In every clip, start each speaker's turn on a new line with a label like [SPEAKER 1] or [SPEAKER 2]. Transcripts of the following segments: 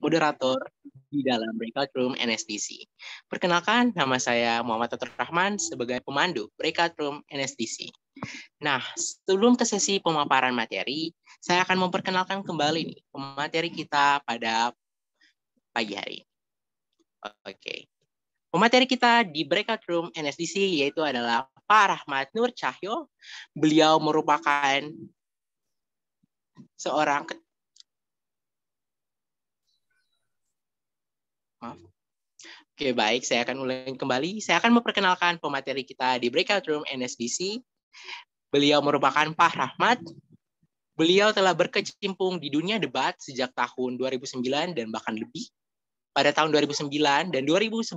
[SPEAKER 1] moderator di dalam Breakout Room NSDC. Perkenalkan, nama saya Muhammad Tatur Rahman sebagai pemandu Breakout Room NSDC. Nah, sebelum ke sesi pemaparan materi, saya akan memperkenalkan kembali nih pemateri kita pada pagi hari. Oke. Okay. Pemateri kita di Breakout Room NSDC yaitu adalah Pak Rahmat Nur Cahyo. Beliau merupakan seorang Maaf. Oke, baik. Saya akan mulai kembali. Saya akan memperkenalkan pemateri kita di Breakout Room NSBC. Beliau merupakan Pak Rahmat. Beliau telah berkecimpung di dunia debat sejak tahun 2009 dan bahkan lebih. Pada tahun 2009 dan 2011,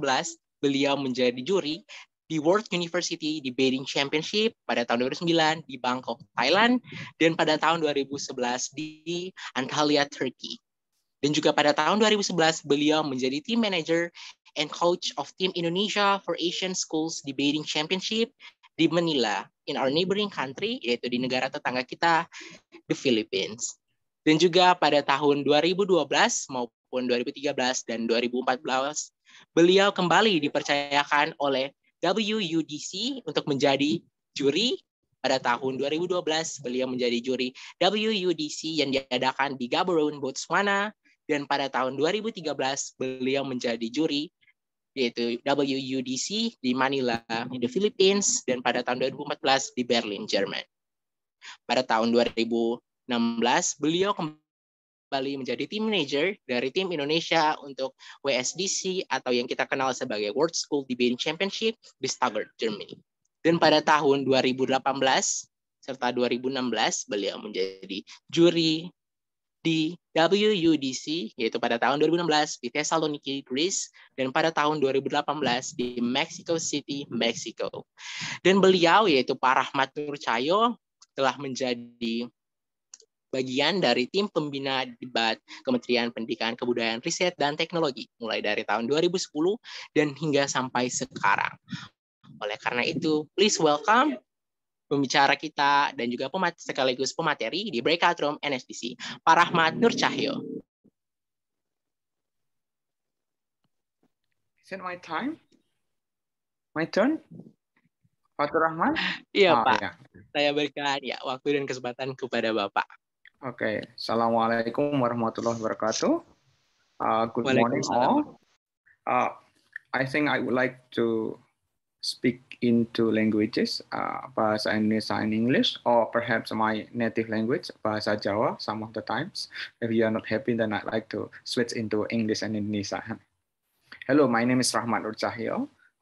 [SPEAKER 1] beliau menjadi juri di World University Debating Championship pada tahun 2009 di Bangkok, Thailand, dan pada tahun 2011 di Antalya, Turkey. Dan juga pada tahun 2011, beliau menjadi team manager and coach of Team Indonesia for Asian Schools Debating Championship di Manila, in our neighboring country, yaitu di negara tetangga kita, the Philippines. Dan juga pada tahun 2012 maupun 2013 dan 2014, beliau kembali dipercayakan oleh WUDC untuk menjadi juri pada tahun 2012 beliau menjadi juri WUDC yang diadakan di Gaborone, Botswana dan pada tahun 2013 beliau menjadi juri yaitu WUDC di Manila di Philippines dan pada tahun 2014 di Berlin Jerman. Pada tahun 2016 beliau kembali menjadi tim manager dari tim Indonesia untuk WSDC atau yang kita kenal sebagai World School Debating Championship di Stuttgart, Germany. Dan pada tahun 2018 serta 2016 beliau menjadi juri di WUDC, yaitu pada tahun 2016 di Thessaloniki, Greece, dan pada tahun 2018 di Mexico City, Mexico. Dan beliau, yaitu Pak Rahmat Nur Cahyo, telah menjadi bagian dari tim pembina debat Kementerian Pendidikan, Kebudayaan, Riset, dan Teknologi mulai dari tahun 2010 dan hingga sampai sekarang. Oleh karena itu, please welcome pembicara kita dan juga pemat sekaligus pemateri di Breakout Room NSDC, Pak Rahmat Nur Cahyo.
[SPEAKER 2] Is it my time? My turn?
[SPEAKER 1] Pak Rahman? Iya, oh, Pak. Ya. Saya berikan ya waktu dan kesempatan kepada Bapak.
[SPEAKER 2] Oke, okay. Assalamualaikum warahmatullahi wabarakatuh. Uh, good morning all. Uh, I think I would like to speak into languages, uh, Bahasa Indonesia and English, or perhaps my native language, Bahasa Jawa, some of the times. If you are not happy, then I'd like to switch into English and Indonesia. Hello, my name is Rahmat Nur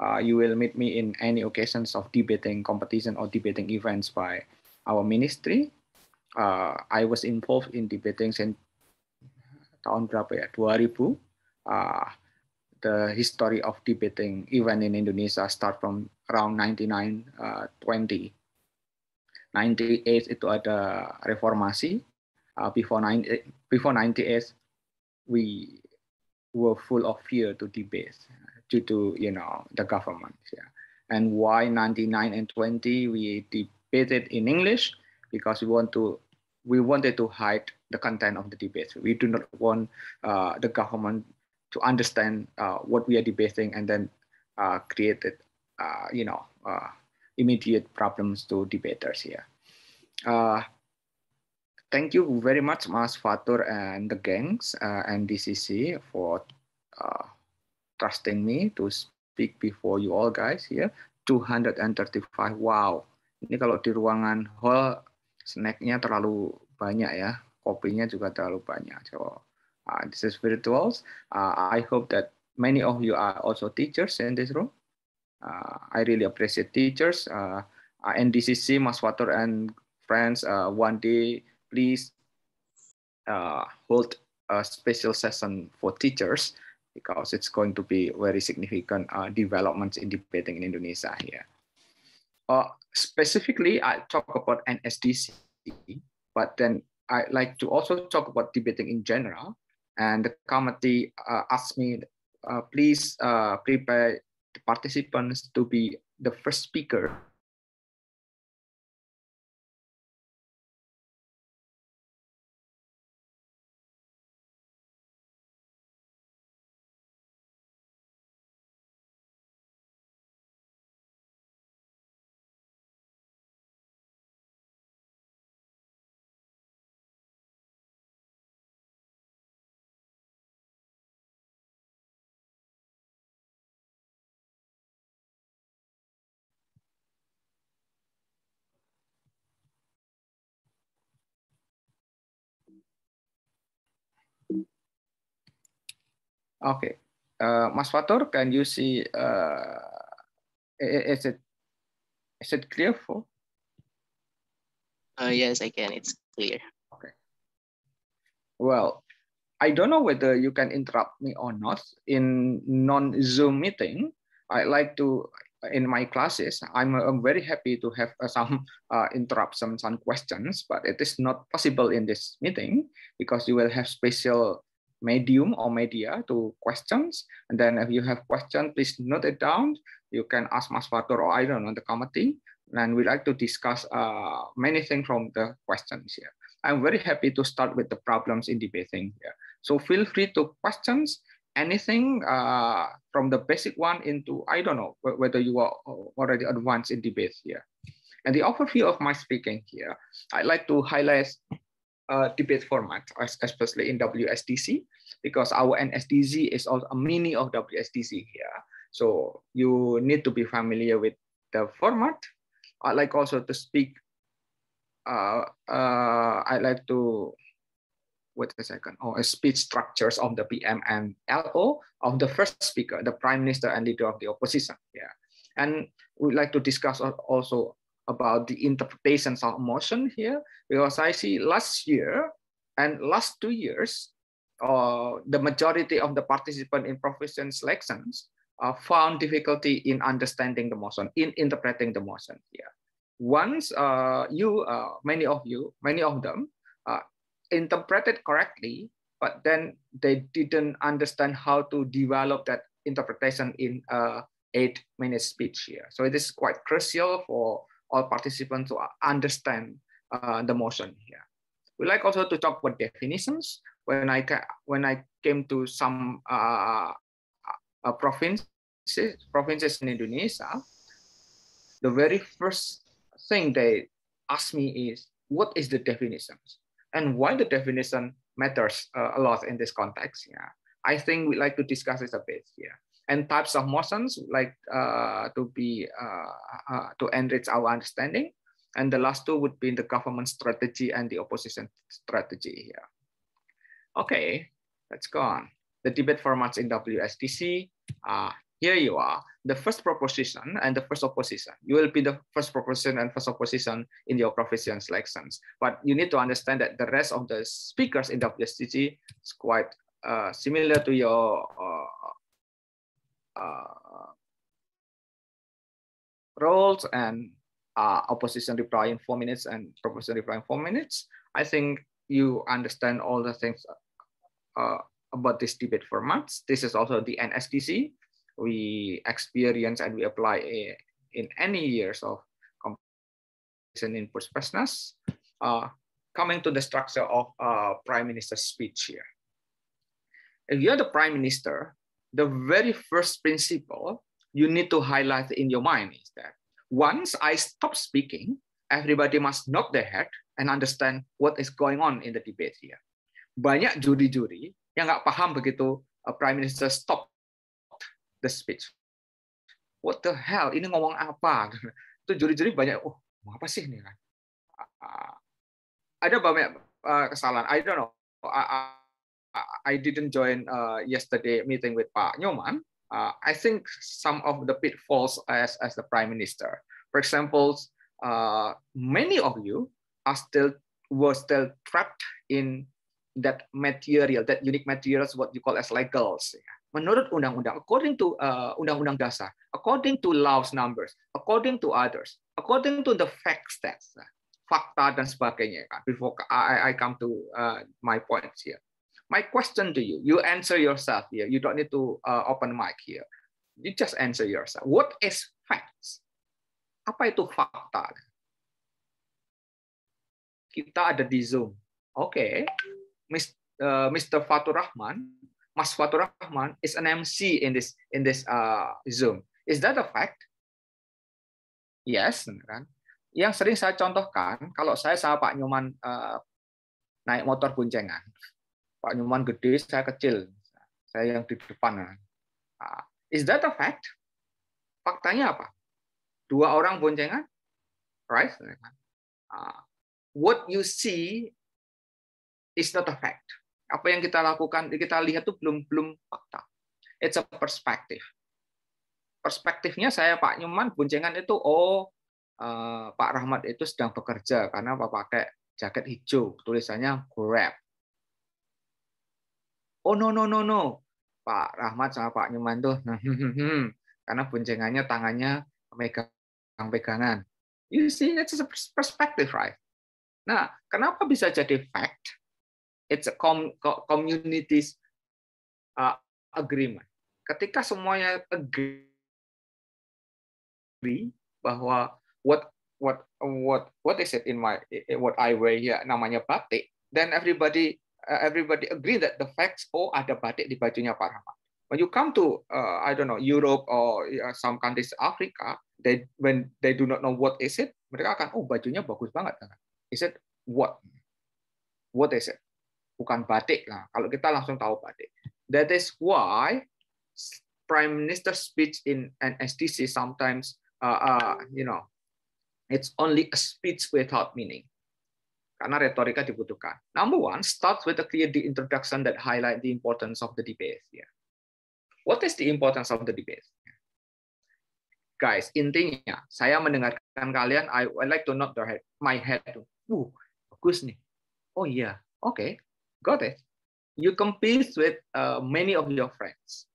[SPEAKER 2] Uh, you will meet me in any occasions of debating competition or debating events by our ministry. Uh, I was involved in debating since tahun berapa ya? 2000. Uh, the history of debating even in Indonesia start from around 9920. Uh, 98 itu ada reformasi. Uh, before, 90, eh, before 98, we were full of fear to debate due to you know the government. Yeah. And why 99 and 20 we debated in English because we want to we wanted to hide the content of the debate. We do not want uh, the government to understand uh, what we are debating and then uh, created Uh, you know, uh, immediate problems to debaters here. Uh, thank you very much, Mas Fatur and the gangs and DCC for trusting me to speak before you all guys here. 235, wow. Ini kalau di ruangan hall, snacknya terlalu banyak ya. Kopinya juga terlalu banyak. So, uh, this is virtuals. Uh, I hope that many of you are also teachers in this room. Uh, I really appreciate teachers. Uh, uh, NDCC, Maswater and friends, one day, please hold a special session for teachers because it's going to be very significant developments in debating in Indonesia here. specifically, I talk about NSDC, but then I like to also talk about debating in general. And the committee uh, asked me, uh, please uh, prepare the participants
[SPEAKER 3] to be the first speaker
[SPEAKER 2] Okay. Uh, Mas Fatur, can you see? Uh, is it is it clear for? Uh, yes, I
[SPEAKER 1] can. It's clear. Okay.
[SPEAKER 2] Well, I don't know whether you can interrupt me or not in non-Zoom meeting. I like to in my classes. I'm, I'm very happy to have uh, some uh, interruptions, some questions, but it is not possible in this meeting because you will have special medium or media to questions. And then if you have question, please note it down. You can ask Mas Fatur or I don't know the committee. And we like to discuss uh, many things from the questions here. I'm very happy to start with the problems in debating here. So feel free to questions anything uh, from the basic one into, I don't know, whether you are uh, already advanced in debate here. And the overview of my speaking here, I'd like to highlight uh, debate format, especially in WSDC, because our NSDC is also a mini of WSDC here. So you need to be familiar with the format. I like also to speak. Uh, uh, I like to wait a second. Oh, speech structures of the PM and LO of the first speaker, the prime minister and leader of the opposition. Yeah, and we like to discuss also about the interpretations of emotion here because I see last year and last two years, uh, the majority of the participants in profession selections uh, found difficulty in understanding the motion, in interpreting the motion here. Once uh, you, uh, many of you, many of them uh, interpreted correctly, but then they didn't understand how to develop that interpretation in uh, eight minute speech here. So it is quite crucial for all participants to understand uh, the motion here. We like also to talk about definitions. When I, when I came to some uh, uh, provinces, provinces in Indonesia, the very first thing they ask me is, what is the definition? And why the definition matters uh, a lot in this context? Yeah, I think we like to discuss this a bit here and types of motions like uh, to be uh, uh, to enrich our understanding and the last two would be the government strategy and the opposition strategy here okay let's go on the debate formats in wsdc uh, here you are the first proposition and the first opposition you will be the first proposition and first opposition in your provision selections but you need to understand that the rest of the speakers in wsdc is quite uh, similar to your uh, uh, roles and uh, opposition reply in four minutes and proposition reply in four minutes, I think you understand all the things uh, about this debate formats. This is also the NSDC. We experience and we apply a, uh, in any years of competition in freshness. Uh, coming to the structure of uh, prime minister's speech here. If you're the prime minister, the very first principle you need to highlight in your mind is that once I stop speaking, everybody must nod their head and understand what is going on in the debate here. Banyak juri-juri yang nggak paham begitu uh, Prime Minister stop the speech. What the hell? Ini ngomong apa? Itu juri-juri banyak. Oh, apa sih ini kan? Ada banyak uh, kesalahan. I don't know. I didn't join uh, yesterday meeting with Pak Nyoman, uh, I think some of the pitfalls as, as the prime minister. For example, uh, many of you are still were still trapped in that material, that unique materials, what you call as legals. Menurut undang-undang, according to uh, undang-undang uh, dasar, according to Laos numbers, according to others, according to the fact stats, fakta dan sebagainya. Before I, I come to uh, my points here. My question to you, you answer yourself here. You don't need to uh, open mic here. You just answer yourself. What is facts? Apa itu fakta? Kita ada di Zoom. Oke, okay. Mr. Uh, Fatur Rahman, Mas Fatur Rahman is an MC in this in this uh, Zoom. Is that a fact? Yes, kan? Yang sering saya contohkan, kalau saya sama Pak Nyoman uh, naik motor boncengan, Pak Nyoman gede, saya kecil. Saya yang di depan. Ya. Ah, is that a fact? Faktanya apa? Dua orang boncengan? Right? Ah, what you see is not a fact. Apa yang kita lakukan, kita lihat itu belum belum fakta. It's a perspective. Perspektifnya saya Pak Nyoman boncengan itu oh eh, Pak Rahmat itu sedang bekerja karena Pak pakai jaket hijau tulisannya Grab Oh no no no no. Pak Rahmat sama Pak Nyoman tuh nah, hmm, hmm, hmm. karena boncengannya tangannya megang pegangan. You see, it's a perspective, right? Nah, kenapa bisa jadi fact? It's a com communities uh, agreement. Ketika semuanya agree bahwa what what what what is it in my what I wear here namanya batik, then everybody Uh, everybody agree that the facts oh ada batik di bajunya Pak Rahmat. When you come to uh, I don't know Europe or uh, some countries Africa, they when they do not know what is it, mereka akan oh bajunya bagus banget kan. Is it what? What is it? Bukan batik lah. Kalau kita langsung tahu batik. That is why prime minister speech in an SDC sometimes uh, uh, you know it's only a speech without meaning karena retorika dibutuhkan. Number one, start with a clear introduction that highlight the importance of the debate. Yeah. What is the importance of the debate? Guys, intinya saya mendengarkan kalian, I, I like to nod head, my head. Uh, bagus nih. Oh iya, yeah. oke, okay. got it. You compete with uh, many of your friends.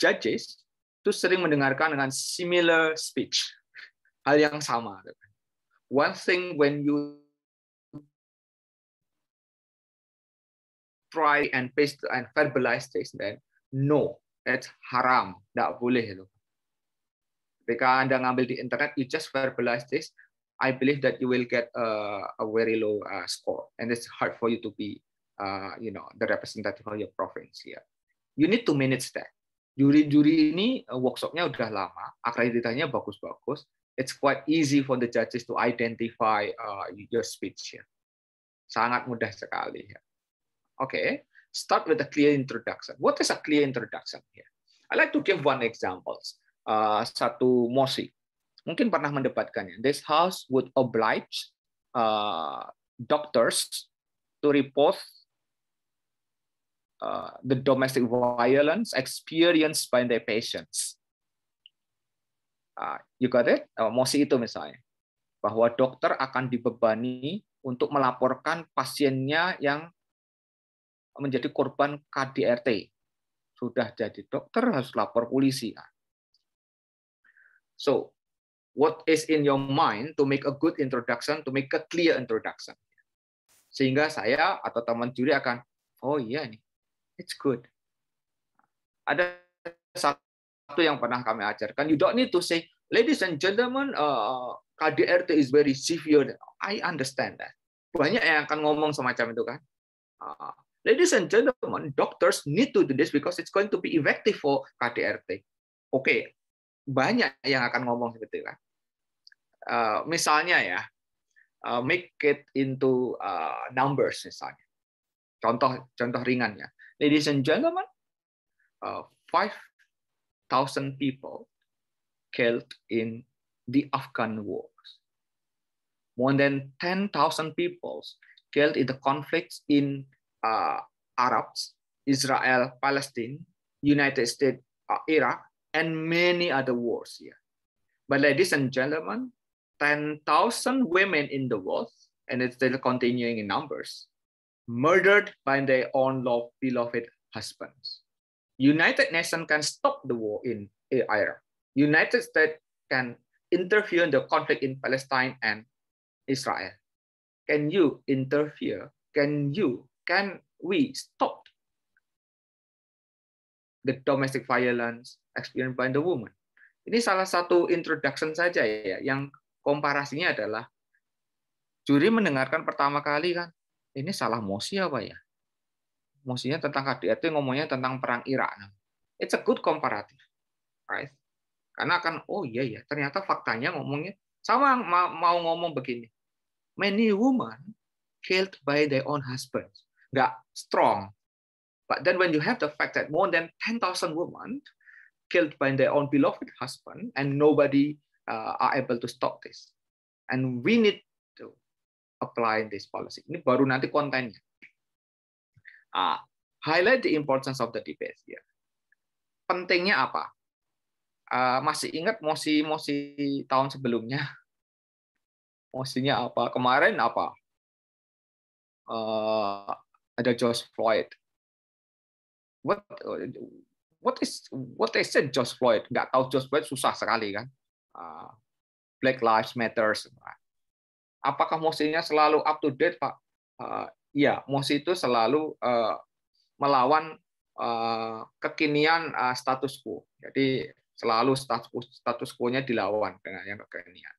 [SPEAKER 2] Judges itu sering mendengarkan dengan similar speech, hal yang sama. Gitu one thing
[SPEAKER 4] when you try and
[SPEAKER 2] paste and verbalize this, then no, that's haram, tidak boleh itu. Ketika Anda ngambil di internet, you just verbalize this, I believe that you will get a, a very low uh, score, and it's hard for you to be, uh, you know, the representative of your province here. You need to manage that. Juri-juri ini uh, workshopnya udah lama, akreditasinya bagus-bagus, it's quite easy for the judges to identify uh, your speech. Yeah, Sangat mudah sekali. Yeah, Okay, start with a clear introduction. What is a clear introduction here? I like to give one example. Uh, satu mosi, mungkin pernah mendebatkannya. This house would oblige uh, doctors to report uh, the domestic violence experienced by their patients. Ah, you got it? Oh, mosi itu misalnya. Bahwa dokter akan dibebani untuk melaporkan pasiennya yang menjadi korban KDRT. Sudah jadi dokter harus lapor polisi. Ah. So, what is in your mind to make a good introduction, to make a clear introduction. Sehingga saya atau teman juri akan, oh iya nih, it's good. Ada satu satu yang pernah kami ajarkan. You don't need to say, ladies and gentlemen, uh, KDRT is very severe. I understand that. Banyak yang akan ngomong semacam itu kan. Uh, ladies and gentlemen, doctors need to do this because it's going to be effective for KDRT. Oke, okay. banyak yang akan ngomong seperti itu kan. Uh, misalnya ya, uh, make it into uh, numbers misalnya. Contoh contoh ringannya. Ladies and gentlemen, uh, five thousand people killed in the Afghan wars. More than 10,000 people killed in the conflicts in uh, Arabs, Israel, Palestine, United States, uh, Iraq, and many other wars here. But ladies and gentlemen, 10,000 women in the world, and it's still continuing in numbers, murdered by their own beloved husbands. United Nations can stop the war in Iraq. United States can interfere in the conflict in Palestine and Israel. Can you interfere? Can you, can we stop the domestic violence experienced by the woman? Ini salah satu introduction saja ya, yang komparasinya adalah juri mendengarkan pertama kali kan, ini salah mosi apa ya? Maksudnya tentang KDRT ngomongnya tentang perang Irak. Nah, it's a good comparative, right? Karena akan oh iya ya ternyata faktanya ngomongnya sama mau ngomong begini. Many women killed by their own husbands. Nggak strong. But then when you have the fact that more than 10,000 women killed by their own beloved husband and nobody uh, are able to stop this. And we need to apply this policy. Ini baru nanti kontennya Uh, highlight the importance of the debate Ya, Pentingnya apa? Uh, masih ingat mosi-mosi tahun sebelumnya? Mosinya apa? Kemarin apa? Uh, ada
[SPEAKER 4] George Floyd.
[SPEAKER 2] What what is what is it George Floyd? Gak tahu George Floyd susah sekali kan? Uh, Black Lives Matter. Apakah mosinya selalu up to date, Pak? Uh, Iya, MOS itu selalu uh, melawan uh, kekinian uh, status quo. Jadi selalu status status quo-nya dilawan dengan yang kekinian.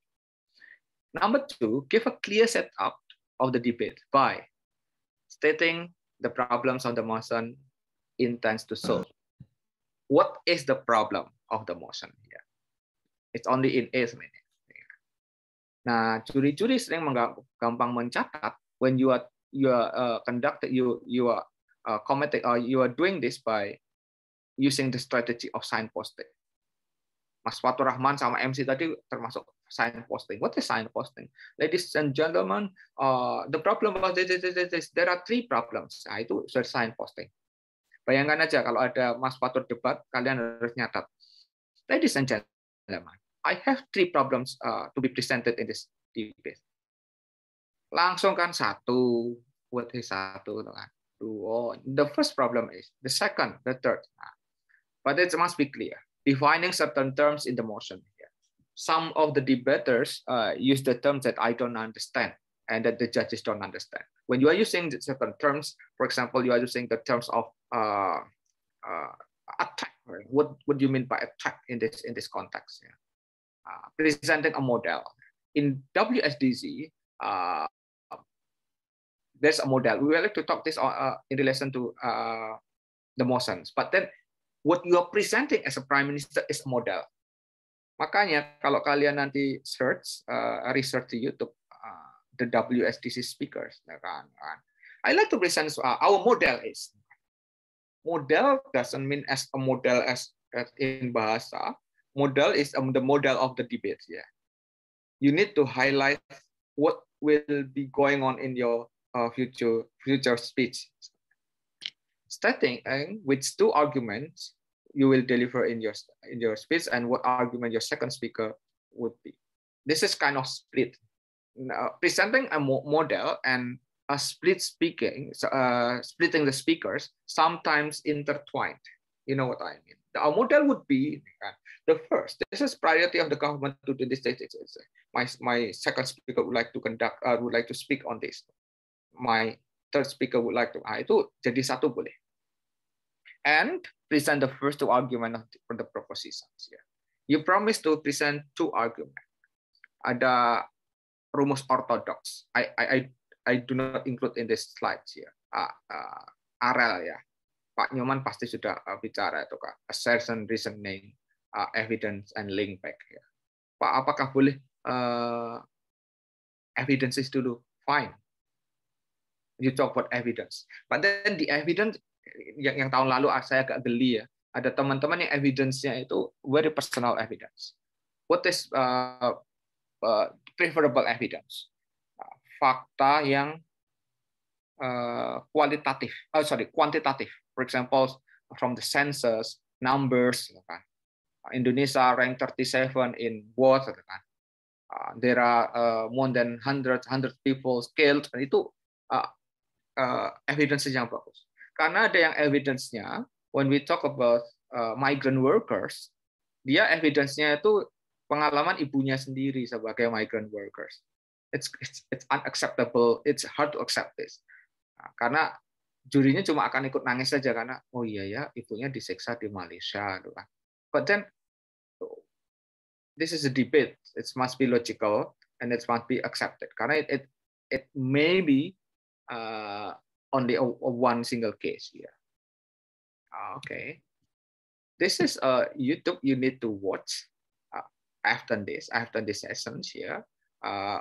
[SPEAKER 2] Number two, give a clear setup of the debate by stating the problems of the motion intends to solve. Hmm. What is the problem of the motion? Yeah. It's only in eight minutes. Nah, curi-curi sering gampang mencatat when you are you are uh, conducted you you are uh, committed or uh, you are doing this by using the strategy of signposting. Mas Fatur Rahman sama MC tadi termasuk signposting. What is signposting? Ladies and gentlemen, uh, the problem was this, this, this, this. There are three problems. Nah, itu sudah signposting. Bayangkan aja kalau ada Mas Fatur debat, kalian harus nyatat. Ladies and gentlemen, I have three problems uh, to be presented in this debate. langsung kan satu buat satu kan two oh the first problem is the second the third but it must be clear defining certain terms in the motion some of the debaters uh, use the terms that I don't understand and that the judges don't understand. When you are using certain terms, for example, you are using the terms of uh, uh, attack. What, what do you mean by attack in this in this context? Yeah. Uh, presenting a model in WSDZ, uh, there's a model. We would like to talk this uh, in relation to uh, the motions. But then what you are presenting as a prime minister is a model. Makanya kalau kalian nanti search, uh, research di YouTube, uh, the WSDC speakers, ya kan, ya kan, I like to present uh, our model is. Model doesn't mean as a model as, as in bahasa. Model is um, the model of the debate. Yeah, you need to highlight what will be going on in your uh, future, future speech. Starting with two arguments you will deliver in your, in your speech and what argument your second speaker would be. This is kind of split. Now, presenting a model and a split speaking, uh, splitting the speakers, sometimes intertwined. You know what I mean? Our model would be uh, the first. This is priority of the government to do this. this. My, my second speaker would like to conduct, uh, would like to speak on this. my third speaker would like to ah itu jadi satu boleh and present the first two argument for the propositions yeah. you promise to present two argument ada rumus ortodoks I I I, I do not include in this slide ya yeah. ah, uh, Arel ya yeah. Pak Nyoman pasti sudah uh, bicara itu kak assertion reasoning uh, evidence and link back ya Pak apakah boleh uh, evidences dulu fine you talk about evidence. But then the evidence yang, yang tahun lalu ah, saya agak geli ya. Ada teman-teman yang evidence-nya itu very personal evidence. What is uh, uh, preferable evidence? Uh, fakta yang uh, kualitatif, oh sorry, kuantitatif. For example, from the census, numbers, gitu kan. Uh, Indonesia rank 37 in what, gitu kan. Uh, there are uh, more than 100 100 people killed. Itu uh, uh, eh, evidence yang bagus. Karena ada yang evidence-nya, when we talk about uh, migrant workers, dia evidence-nya itu pengalaman ibunya sendiri sebagai migrant workers. It's, it's, it's unacceptable, it's hard to accept this. Nah, karena jurinya cuma akan ikut nangis saja karena oh iya ya ibunya disiksa di Malaysia gitu kan. But then this is a debate. It must be logical and it must be accepted. Karena it it, it may be uh, only a, a one single case here. Ah, okay, this is a YouTube you need to watch uh, after this after this sessions here. Uh,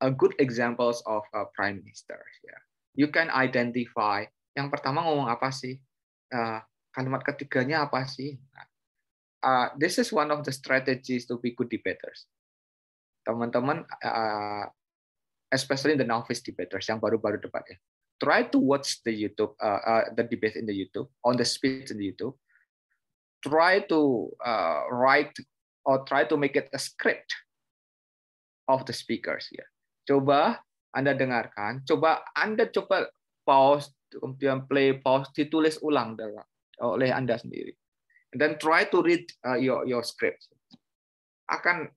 [SPEAKER 2] a good examples of a prime minister here. You can identify yang pertama ngomong apa sih, uh, kalimat ketiganya apa sih. Nah, uh, this is one of the strategies to be good debaters. Teman-teman uh, especially the novice debaters yang baru-baru debat ya. Try to watch the YouTube, uh, uh, the debate in the YouTube, on the speech in the YouTube. Try to uh, write or try to make it a script of the speakers ya. Coba Anda dengarkan, coba Anda coba pause, kemudian play, pause, ditulis ulang oleh Anda sendiri. And then try to read uh, your your script. Akan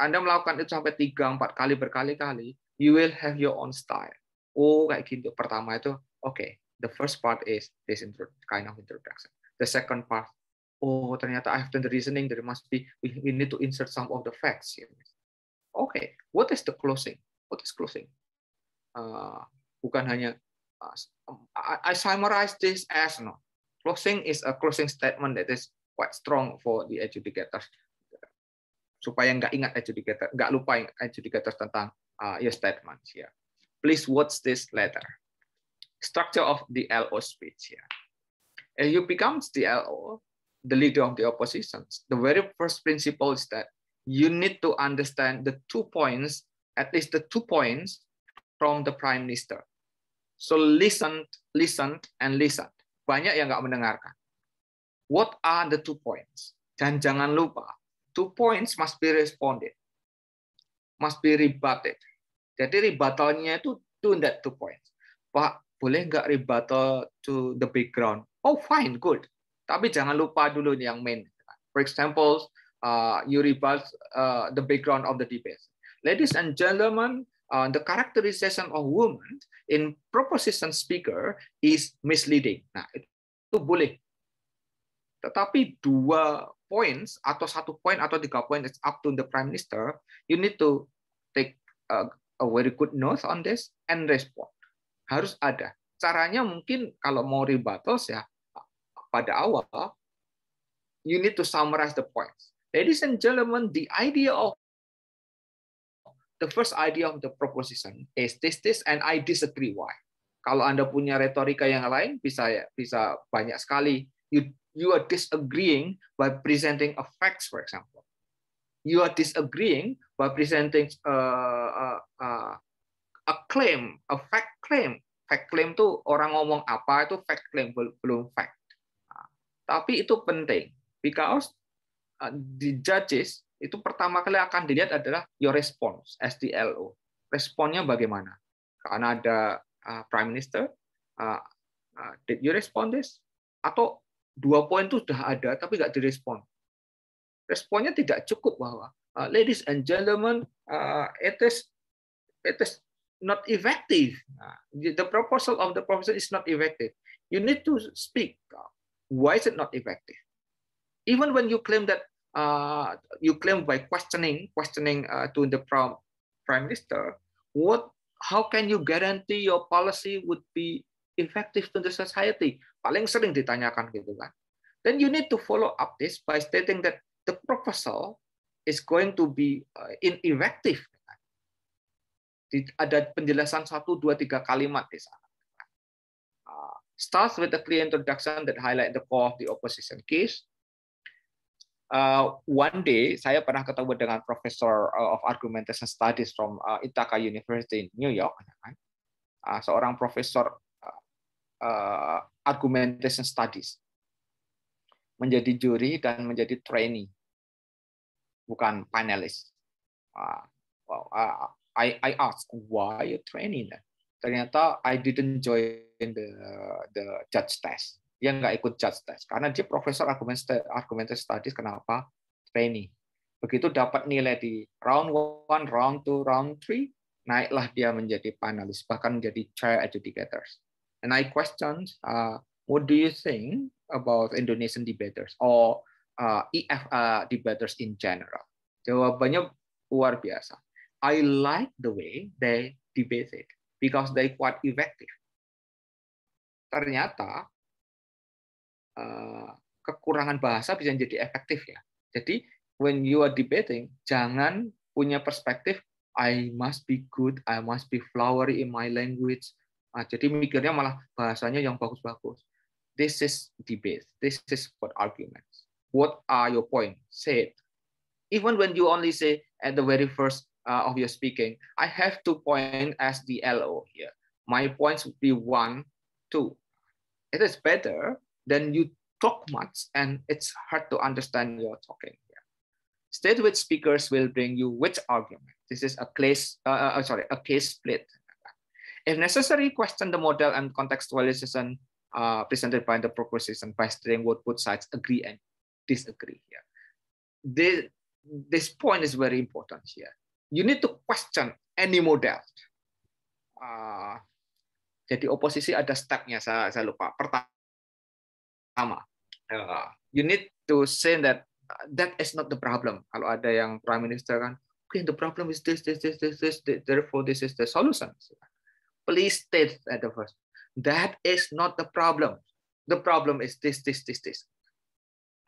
[SPEAKER 2] Anda melakukan itu sampai tiga empat kali berkali-kali, you will have your own style. Oh, kayak gitu. Pertama itu, oke, okay, the first part is this kind of introduction. The second part, oh ternyata I have done the reasoning there must be we, we need to insert some of the facts. Oke, okay, what is the closing? What is closing? Uh, bukan hanya uh, I, I summarize this as no. Closing is a closing statement that is quite strong for the adjudicators supaya nggak ingat adjudicator, nggak lupa adjudicator tentang your statement here. Please watch this letter. Structure of the LO speech here. If you become the LO, the leader of the opposition, the very first principle is that you need to understand the two points, at least the two points from the prime minister. So listen, listen, and listen. Banyak yang nggak mendengarkan. What are the two points? Dan jangan lupa, two points must be responded, must be rebutted. Jadi rebuttalnya itu two that two points. Pak, boleh nggak rebuttal to the background? Oh fine, good. Tapi jangan lupa dulu yang main. For example, uh, you rebut uh, the background of the debate. Ladies and gentlemen, uh, the characterization of woman in proposition speaker is misleading. Nah, itu boleh. Tetapi dua points atau satu poin atau tiga poin it's up to the prime minister. You need to take uh, a very good note on this and respond. Harus ada. Caranya mungkin kalau mau rebuttal ya pada awal you need to summarize the points. Ladies and gentlemen, the idea of the first idea of the proposition is this this and I disagree why. Kalau Anda punya retorika yang lain bisa bisa banyak sekali you you are disagreeing by presenting a facts for example. You are disagreeing by presenting a, a, a, a claim, a fact claim. Fact claim itu orang ngomong apa itu fact claim belum fact. Nah, tapi itu penting because uh, the judges itu pertama kali akan dilihat adalah your response SDLO. Responnya bagaimana? Karena ada uh, prime minister, uh, did you respond this? Atau dua poin itu sudah ada tapi nggak direspon. Responnya tidak cukup bahwa uh, ladies and gentlemen, uh, it is it is not effective. Uh, the proposal of the professor is not effective. You need to speak. Why is it not effective? Even when you claim that uh, you claim by questioning questioning uh, to the prime prime minister, what how can you guarantee your policy would be effective to the society? Paling sering ditanyakan gitu kan. Then you need to follow up this by stating that the proposal is going to be uh, ineffective. Ada penjelasan satu, dua, tiga kalimat di sana. Uh, starts with a clear introduction that highlight the core of the opposition case. Uh, one day saya pernah ketemu dengan profesor uh, of argumentation studies from uh, Ithaca University in New York, kan? uh, seorang profesor uh, argumentation studies, menjadi juri dan menjadi trainee bukan panelis. Uh, ah, well, uh, I I ask why you training? Ternyata I didn't join the the judge test. Dia nggak ikut judge test karena dia profesor argument argumented studies. Kenapa training? Begitu dapat nilai di round one, round two, round three, naiklah dia menjadi panelis bahkan menjadi chair adjudicators. And I questioned, uh, what do you think about Indonesian debaters or Uh, EFA uh, debaters in general? Jawabannya luar biasa. I like the way they debate it because they quite effective. Ternyata uh, kekurangan bahasa bisa jadi efektif ya. Jadi when you are debating, jangan punya perspektif I must be good, I must be flowery in my language. Nah, jadi mikirnya malah bahasanya yang bagus-bagus. This is debate. This is what arguments. what are your point? Say it. Even when you only say at the very first uh, of your speaking, I have two points as the LO here. My points would be one, two. It is better than you talk much and it's hard to understand your talking. State which speakers will bring you which argument. This is a case, uh, uh, uh, sorry, a case split. If necessary, question the model and contextualization uh, presented by the proposition by stating what both sides agree and disagree here. This, this point is very important here. You need to question any model. Uh, jadi oposisi ada stepnya saya, saya lupa. Pertama, uh, you need to say that uh, that is not the problem. Kalau ada yang prime minister kan, okay, the problem is this, this, this, this, this. Therefore, this is the solution. Please state at the first. That is not the problem. The problem is this, this, this, this.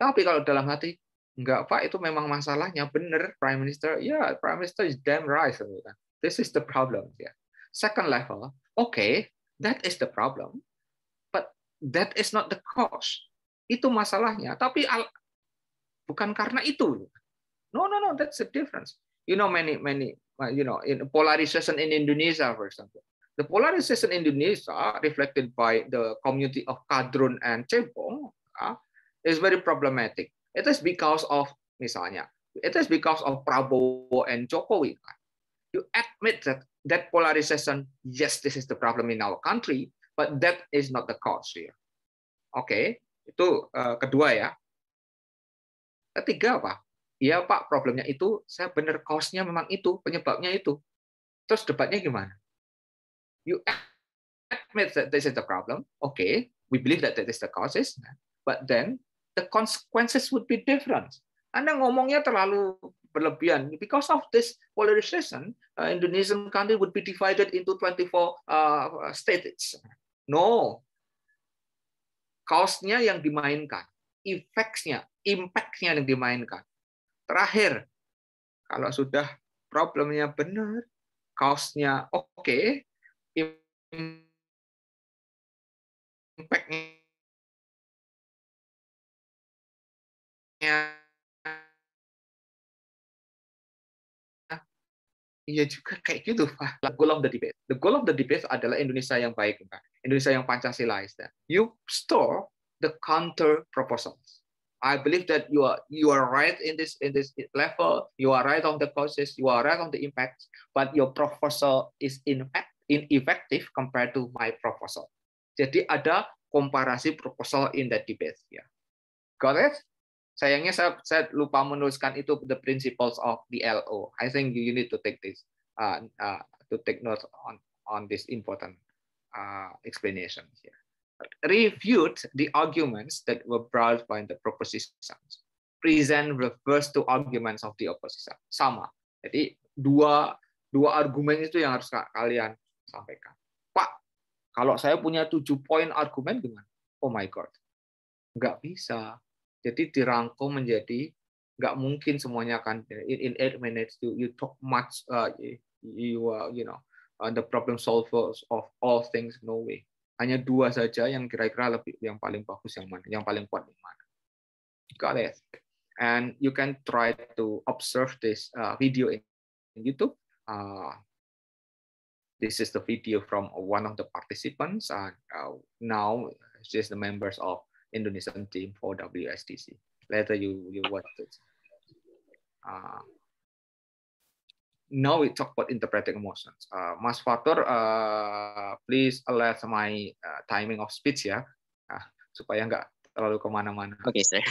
[SPEAKER 2] Tapi kalau dalam hati enggak Pak itu memang masalahnya benar Prime Minister, ya yeah, Prime Minister is damn right semuanya. Gitu This is the problem ya. Yeah. Second level, okay, that is the problem, but that is not the cause. Itu masalahnya, tapi al bukan karena itu. No, no, no, that's the difference. You know many many uh, you know in polarization in Indonesia for example. The polarization in Indonesia reflected by the community of Kadrun and Cebong ah, is very problematic. It is because of misalnya, it is because of Prabowo and Jokowi. Kan? You admit that that polarization, yes, this is the problem in our country, but that is not the cause here. Oke, okay, itu uh, kedua ya. Ketiga apa? Iya Pak, problemnya itu saya benar cause-nya memang itu, penyebabnya itu. Terus debatnya gimana? You admit that this is the problem, okay, we believe that that is the causes, but then the consequences would be different. Anda ngomongnya terlalu berlebihan. Because of this polarization, uh, Indonesian country would be divided into 24 uh, states. No. Cost-nya yang dimainkan. impact impactnya yang dimainkan. Terakhir, kalau sudah problemnya benar, cost-nya oke,
[SPEAKER 3] okay, impactnya
[SPEAKER 2] Iya juga kayak gitu, Pak. The goal of the debate. The goal of the debate adalah Indonesia yang baik, Pak. Indonesia yang Pancasilais. You store the counter proposals. I believe that you are you are right in this in this level. You are right on the causes. You are right on the impact. But your proposal is in fact ineffective compared to my proposal. Jadi ada komparasi proposal in the debate. Yeah. Got it? Sayangnya saya, saya lupa menuliskan itu the principles of the lo. I think you need to take this uh, uh, to take note on on this important uh, explanation here. Refute the arguments that were brought by the propositions. Present refers to arguments of the opposition. Sama. Jadi dua dua argumen itu yang harus kalian sampaikan. Pak, kalau saya punya tujuh poin argumen gimana? Oh my God, nggak bisa. Jadi dirangkum menjadi nggak mungkin semuanya akan in, in eight minutes you you talk much uh, you uh, you know uh, the problem solvers of all things no way. Hanya dua saja yang kira-kira lebih yang paling bagus yang mana, yang paling kuat yang mana. Got it. And you can try to observe this uh, video in, YouTube. Uh, this is the video from one of the participants. Uh, now just the members of Indonesian team for WSDC. Later you you watch it. Uh, now we talk about interpreting emotions. Uh, Mas Fatur, uh, ah, please allow my uh, timing of speech ya, uh, supaya nggak terlalu kemana-mana. Oke, okay, sir.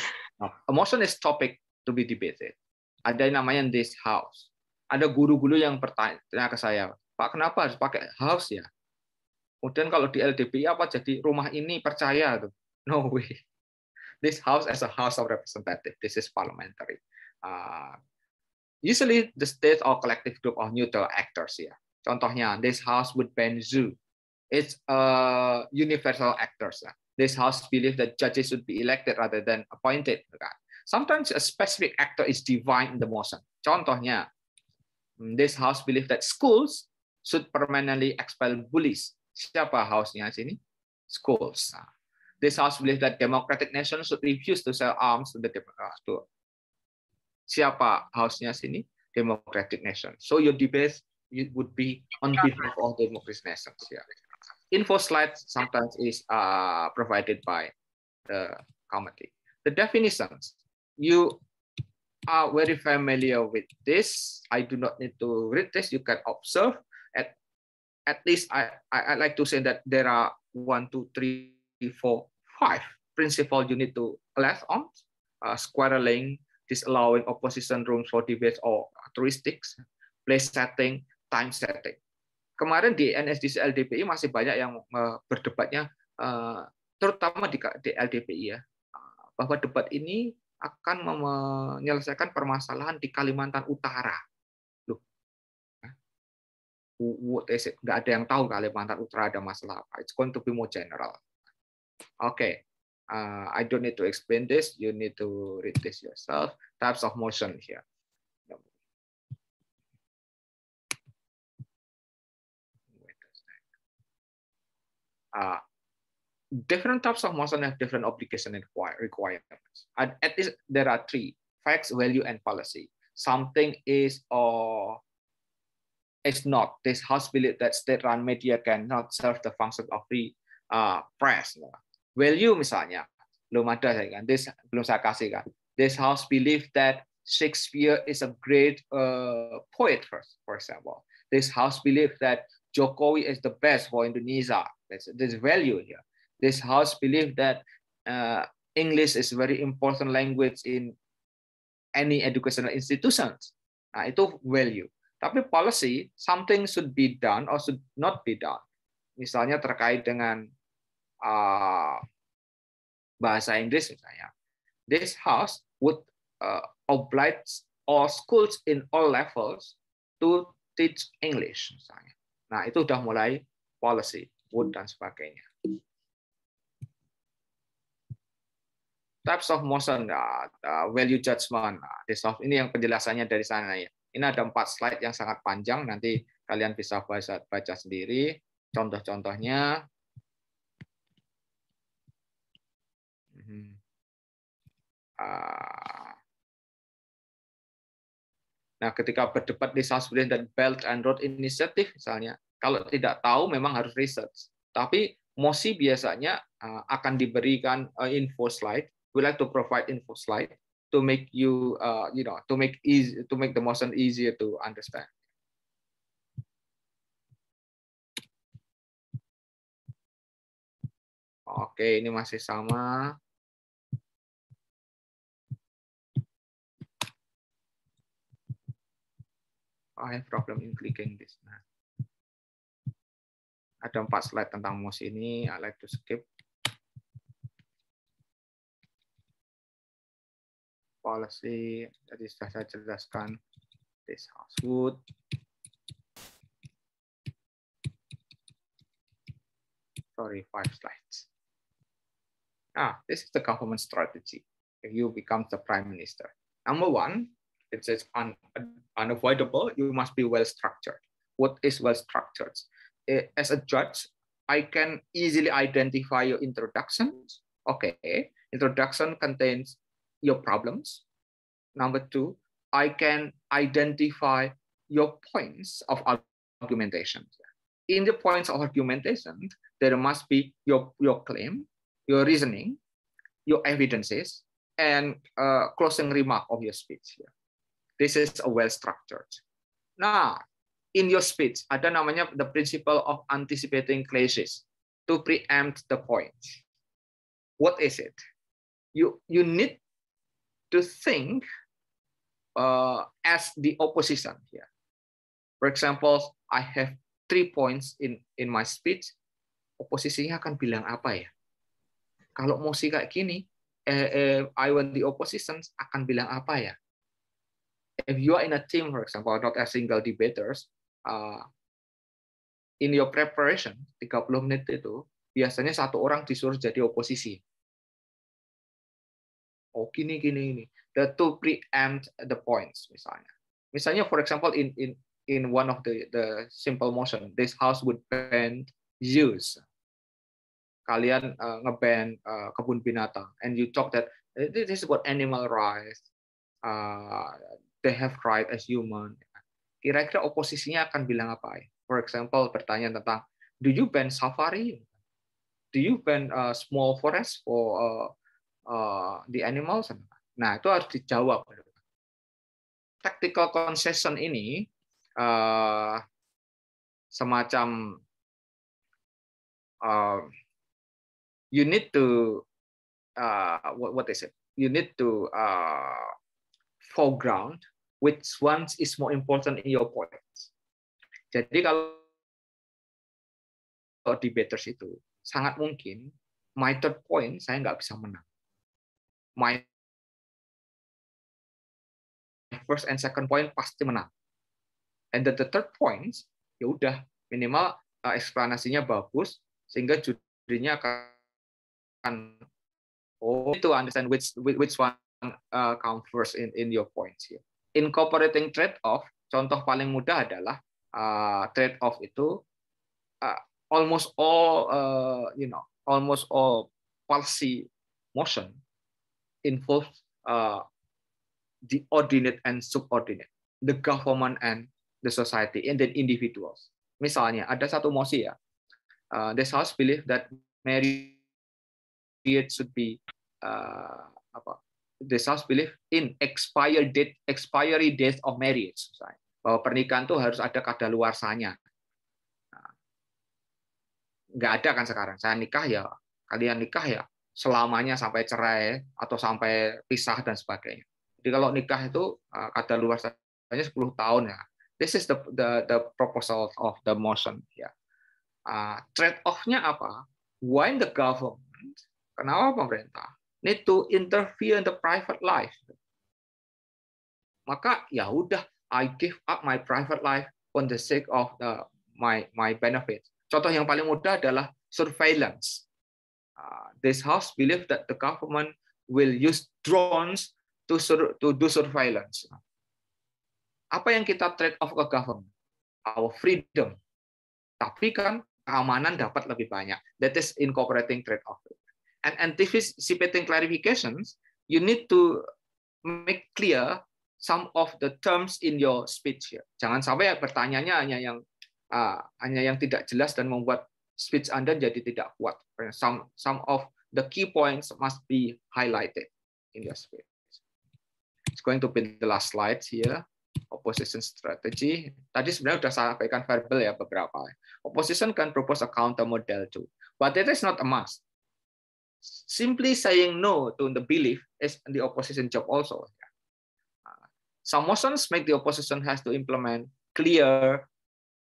[SPEAKER 2] Emotion is topic to be debated. Ada yang namanya this house. Ada guru-guru yang bertanya ke saya, Pak kenapa harus pakai house ya? Kemudian kalau di LDPI apa jadi rumah ini percaya tuh no way. This house as a house of representative, this is parliamentary. Uh, usually the state or collective group of neutral actors ya. Contohnya, this house would ban zoo. It's a universal actors. Ya. This house believes that judges should be elected rather than appointed. Sometimes a specific actor is divine in the motion. Contohnya, hmm, this house believes that schools should permanently expel bullies. Siapa house-nya sini? Schools. Nah, This house believes that democratic nations should refuse to sell arms to the uh, to siapa house-nya sini democratic nation. So your debate would be on behalf of democratic nations. Yeah. Info slides sometimes is uh, provided by the committee. The definitions you are very familiar with this. I do not need to read this. You can observe. At, at least I, I, I like to say that there are one, two, three, four five principles you need to class on, uh, disallowing opposition rooms for debates or heuristics, place setting, time setting. Kemarin di NSDC LDPI masih banyak yang uh, berdebatnya, uh, terutama di, di LDPI ya, uh, bahwa debat ini akan menyelesaikan permasalahan di Kalimantan Utara. Loh, ya. nggak ada yang tahu Kalimantan Utara ada masalah apa. It's going to be more general. Okay, uh, I don't need to explain this. You need to read this yourself. Types of motion here. Uh, different types of motion have different obligation and requirements. at least there are three, facts, value, and policy. Something is or uh, is not. This hospital that state-run media cannot serve the function of free uh, ah, press. Value misalnya, belum ada saya kan, this, belum saya kasih kan. This house believe that Shakespeare is a great uh, poet, first, for example. This house believe that Jokowi is the best for Indonesia. There's, there's value here. This house believe that uh, English is very important language in any educational institutions. Nah, itu value. Tapi policy, something should be done or should not be done. Misalnya terkait dengan Uh, bahasa Inggris misalnya, this house would uh, oblige all schools in all levels to teach English misalnya. Nah itu sudah mulai policy, would dan sebagainya. Types of motion, uh, uh, value judgment, uh, this of, ini yang penjelasannya dari sana ya. Ini ada empat slide yang sangat panjang, nanti kalian bisa baca, baca sendiri contoh-contohnya
[SPEAKER 4] Hmm. Ah.
[SPEAKER 2] nah, ketika berdebat di Salisbury dan Belt and Road Initiative misalnya, kalau tidak tahu memang harus research. Tapi MOSI biasanya ah, akan diberikan eh, info slide. We like to provide info slide to make you, uh, you know, to make easy, to make the motion easier to understand.
[SPEAKER 3] Oke, ini masih sama.
[SPEAKER 2] Oh, I have problem in clicking this. Nah, ada empat slide tentang mouse ini. I like to skip.
[SPEAKER 4] Policy, tadi sudah saya jelaskan. This house wood.
[SPEAKER 2] Sorry, five slides. Nah, this is the government strategy. If you become the prime minister. Number one, it's, it's un, unavoidable. You must be well structured. What is well structured? Eh, as a judge, I can easily identify your introductions. Okay, introduction contains your problems. Number two, I can identify your points of argumentation. In the points of argumentation, there must be your, your claim, your reasoning, your evidences, and uh, closing remark of your speech. Here. This is a well structured. Now, in your speech ada namanya the principle of anticipating crisis to preempt the point. What is it? You you need to think uh, as the opposition here. For example, I have three points in in my speech. Oposisinya akan bilang apa ya? Kalau mosi kayak gini, eh, eh, I want the opposition akan bilang apa ya? if you are in a team, for example, not as single debaters, uh, in your preparation 30 menit itu biasanya satu orang disuruh jadi oposisi. Oh gini gini ini. The to preempt the points misalnya. Misalnya for example in in in one of the the simple motion, this house would ban use. Kalian uh, ngeban uh, kebun binatang and you talk that this is about animal rights, uh, they have right as human. Kira-kira oposisinya akan bilang apa ya? For example, pertanyaan tentang do you ban safari? Do you ban uh, small forest for uh, uh, the animals? Nah, itu harus dijawab. Tactical concession ini uh, semacam
[SPEAKER 4] uh, you need to
[SPEAKER 2] uh, what, what is it? You need to uh, foreground which one is more important in your points. Jadi kalau debaters itu sangat mungkin my third point saya nggak
[SPEAKER 4] bisa menang. My first
[SPEAKER 2] and second point pasti menang. And the third point ya udah minimal uh, eksplanasinya bagus sehingga judulnya akan oh itu understand which which one uh, come first in in your points here incorporating trade-off, contoh paling mudah adalah uh, trade-off itu uh, almost all uh, you know almost all policy motion involve uh, the ordinate and subordinate, the government and the society and then individuals. Misalnya ada satu mosi ya, uh, this house believe that marriage should be uh, apa South believe in expired date, expiry date of marriage, bahwa pernikahan itu harus ada kadaluarsanya. Nah, nggak ada kan sekarang. Saya nikah ya, kalian nikah ya, selamanya sampai cerai atau sampai pisah dan sebagainya. Jadi kalau nikah itu eh, kadaluarsanya 10 tahun ya. This is the the, the proposal of the motion. Ya. Uh, ah, trade off-nya apa? When the government? Kenapa pemerintah need to interfere in the private life. Maka ya udah, I give up my private life for the sake of the, uh, my my benefit. Contoh yang paling mudah adalah surveillance. Uh, this house believe that the government will use drones to sur to do surveillance. Apa yang kita trade off ke government? Our freedom. Tapi kan keamanan dapat lebih banyak. That is incorporating trade off and anticipating clarifications, you need to make clear some of the terms in your speech. Here. Jangan sampai pertanyaannya hanya yang uh, hanya yang tidak jelas dan membuat speech Anda jadi tidak kuat. Some some of the key points must be highlighted in your speech. It's going to be the last slide here. Opposition strategy. Tadi sebenarnya sudah saya sampaikan verbal ya beberapa. Opposition can propose a counter model too, but it is not a must. simply saying no to the belief is the opposition job also. Uh, some motions make the opposition has to implement clear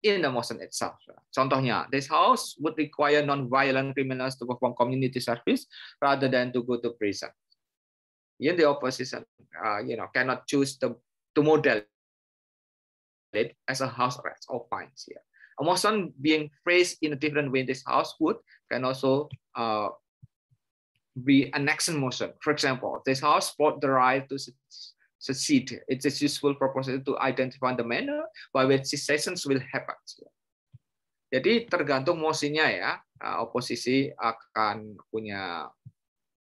[SPEAKER 2] in the motion itself. Contohnya, this house would require non-violent criminals to perform community service rather than to go to prison. In the opposition, uh, you know, cannot choose the, to model it as a house arrest or fines here. A motion being phrased in a different way in this house would can also uh, be an action motion. For example, this house sport the right to succeed. It is useful proposal to identify the manner by which sessions will happen. Jadi tergantung mosinya ya, ah, oposisi akan punya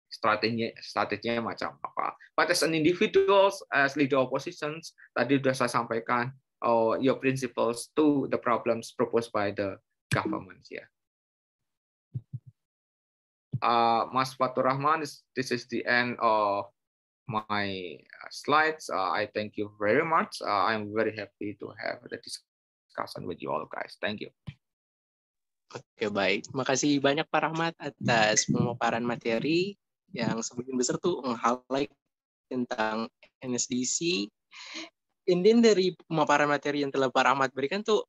[SPEAKER 2] strateginya strateginya macam apa. But as an individual, as leader oppositions, tadi sudah saya sampaikan oh, your principles to the problems proposed by the government ya uh, Mas Fatur Rahman, this, this is the end of my slides. Uh, I thank you very
[SPEAKER 1] much. Uh, I'm very happy to have the discussion with you all guys. Thank you. Oke baik, makasih banyak Pak Rahmat atas pemaparan materi yang sebagian besar tuh meng-highlight tentang NSDC. Intinya dari pemaparan materi yang telah Pak Rahmat berikan tuh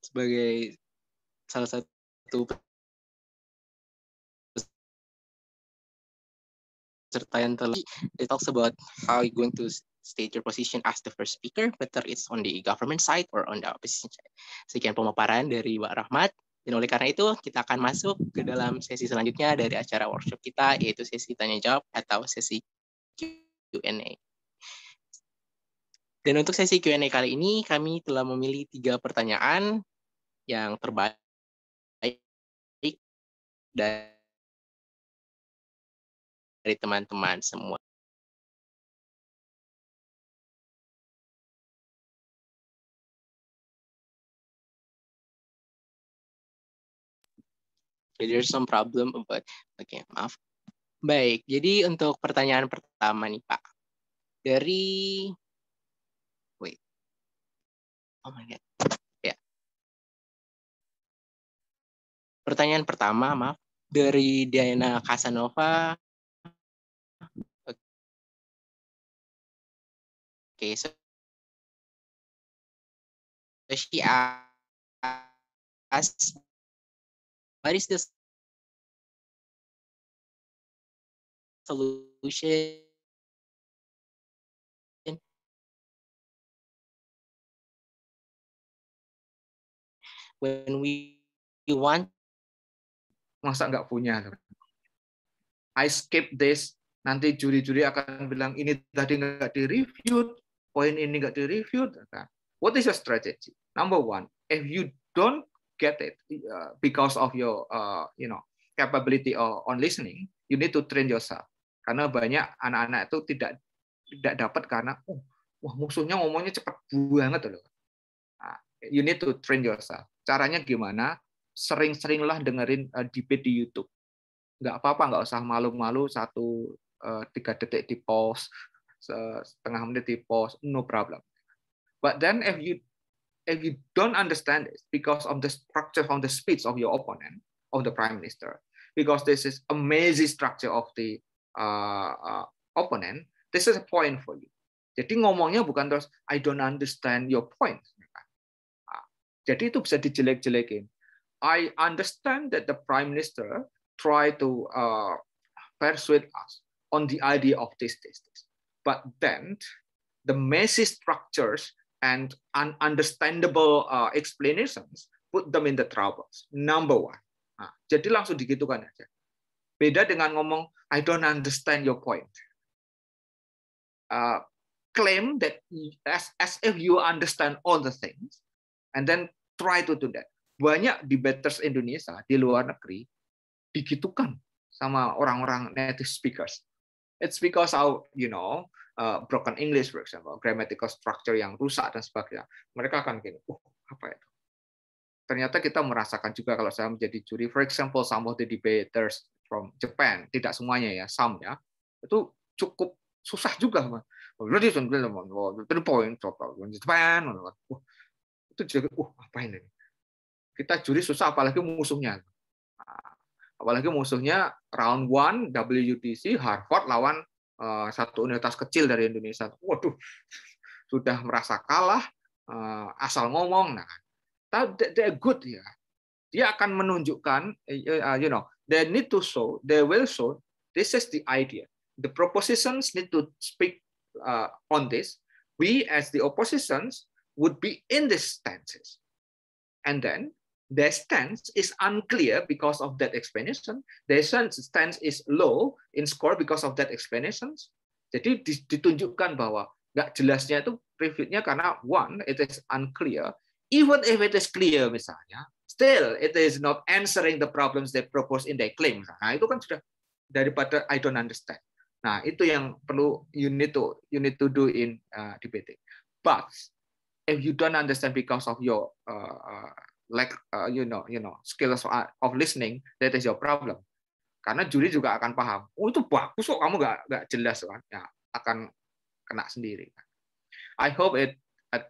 [SPEAKER 1] sebagai
[SPEAKER 3] salah satu
[SPEAKER 1] tadi, they talks about how you going to state your position as the first speaker, whether it's on the government side or on the opposition side. Sekian pemaparan dari Mbak Rahmat. Dan oleh karena itu, kita akan masuk ke dalam sesi selanjutnya dari acara workshop kita, yaitu sesi tanya-jawab atau sesi Q&A. Dan untuk sesi Q&A kali ini, kami telah memilih tiga pertanyaan yang terbaik
[SPEAKER 3] dari dari teman-teman semua.
[SPEAKER 1] There's some problem about, oke okay, maaf. Baik, jadi untuk pertanyaan pertama nih Pak.
[SPEAKER 4] Dari, wait, oh my God. Ya.
[SPEAKER 3] Pertanyaan pertama, maaf dari Diana Casanova Okay, so, so she asked, what is the solution when we,
[SPEAKER 2] you want masa nggak punya I skip this nanti juri-juri akan bilang ini tadi nggak di review poin ini nggak direview. Kan? What is your strategy? Number one, if you don't get it uh, because of your uh, you know capability on listening, you need to train yourself. Karena banyak anak-anak itu tidak tidak dapat karena oh, wah musuhnya ngomongnya cepat banget loh. Nah, you need to train yourself. Caranya gimana? Sering-seringlah dengerin uh, debate di YouTube. Nggak apa-apa, nggak usah malu-malu satu uh, tiga detik di pause, setengah menit di pause, no problem. But then if you if you don't understand this because of the structure from the speech of your opponent, of the prime minister, because this is amazing structure of the uh, uh, opponent, this is a point for you. Jadi ngomongnya bukan terus I don't understand your point. Uh, jadi itu bisa dijelek-jelekin. I understand that the prime minister try to uh, persuade us on the idea of this, this, this. But then the messy structures and ununderstandable uh, explanations put them in the troubles. Number one. Nah, jadi langsung digitukan aja. Beda dengan ngomong I don't understand your point. Uh, claim that as, as if you understand all the things and then try to do that. Banyak debaters Indonesia di luar negeri digitukan sama orang-orang native speakers. It's because our, you know, uh, broken English, for example, grammatical structure yang rusak dan sebagainya. Mereka akan gini, oh, apa itu? Ternyata kita merasakan juga kalau saya menjadi juri, for example, some of the debaters from Japan, tidak semuanya ya, some ya, itu cukup susah juga. Berarti oh, oh, oh, Japan, itu juga, uh, apa ini? Kita juri susah, apalagi musuhnya apalagi musuhnya round one WTC Harvard lawan uh, satu universitas kecil dari Indonesia. Waduh, sudah merasa kalah uh, asal ngomong. Nah, they're good ya. Dia akan menunjukkan, uh, you know, they need to show, they will show. This is the idea. The propositions need to speak uh, on this. We as the oppositions would be in this stances, and then their stance is unclear because of that explanation. Their stance is low in score because of that explanations. Jadi ditunjukkan bahwa nggak jelasnya itu privilege-nya karena one, it is unclear. Even if it is clear misalnya, still it is not answering the problems they propose in their claim. Nah itu kan sudah daripada I don't understand. Nah itu yang perlu you need to you need to do in uh, debating. But if you don't understand because of your uh, uh lack uh, you know you know skills uh, of listening that is your problem karena juri juga akan paham oh itu bagus kok kamu gak gak jelas kan ya, akan kena sendiri I hope it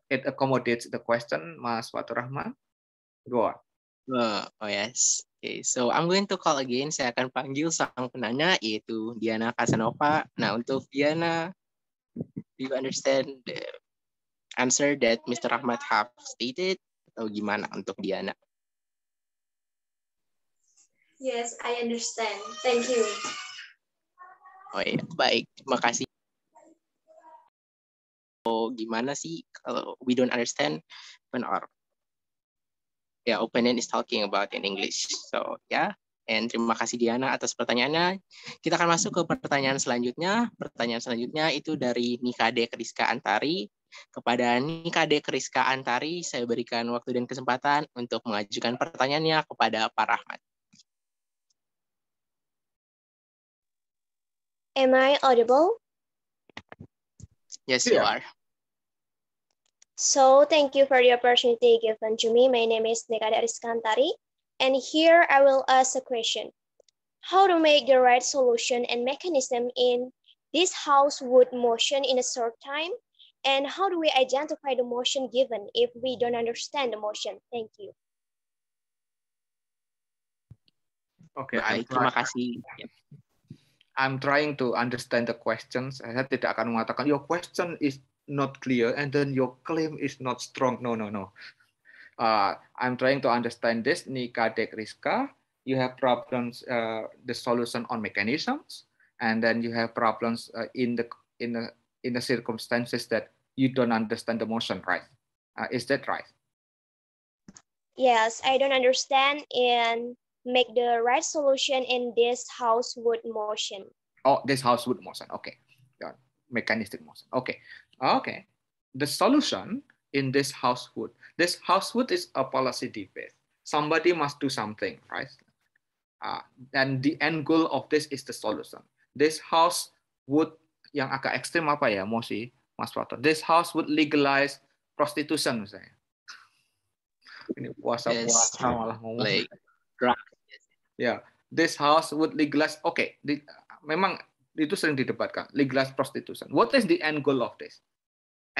[SPEAKER 1] it accommodates the question Mas Fatur Rahman go on oh, oh yes okay so I'm going to call again saya akan panggil sang penanya yaitu Diana Casanova nah untuk Diana do you understand the answer that Mr. Rahmat have stated atau gimana untuk Diana?
[SPEAKER 2] Yes, I understand. Thank you.
[SPEAKER 1] Oh iya, baik. Terima kasih. Oh, gimana sih kalau we don't understand when our yeah, opponent is talking about in English. So, yeah. And terima kasih Diana atas pertanyaannya. Kita akan masuk ke pertanyaan selanjutnya. Pertanyaan selanjutnya itu dari Nikade Kriska Antari kepada Nikade Kriska Antari, saya berikan waktu dan kesempatan untuk mengajukan pertanyaannya kepada Pak Rahmat. Am I audible? Yes, yeah. you are. So thank you for the opportunity given to me. My name is Nikade Ariskantari, and here I will ask a question. How to make the right solution and mechanism in this house would motion in a short time And how do we identify the motion given if we don't understand the motion? Thank you.
[SPEAKER 2] Okay, Baik, terima kasih. I'm trying to understand the questions. Saya tidak akan mengatakan your question is not clear and then your claim is not strong. No, no, no. Uh, I'm trying to understand this. Nika Dekriska, you have problems, uh, the solution on mechanisms, and then you have problems uh, in the in the in the circumstances that you don't understand the motion, right? Uh, is that right?
[SPEAKER 4] Yes, I don't understand and make the right solution in this housewood motion.
[SPEAKER 2] Oh, this housewood motion. Okay. Yeah. Mechanistic motion. Okay. Okay. The solution in this housewood, this housewood is a policy debate. Somebody must do something, right? Uh, and the end goal of this is the solution. This house would yang agak ekstrim apa ya mosi Mas Fatur? This house would legalize prostitution misalnya. Ini puasa-puasa malah ngomong. Like, Ya, yeah. this house would legalize. Oke, okay. memang itu sering didebatkan. Legalize prostitution. What is the end goal of this?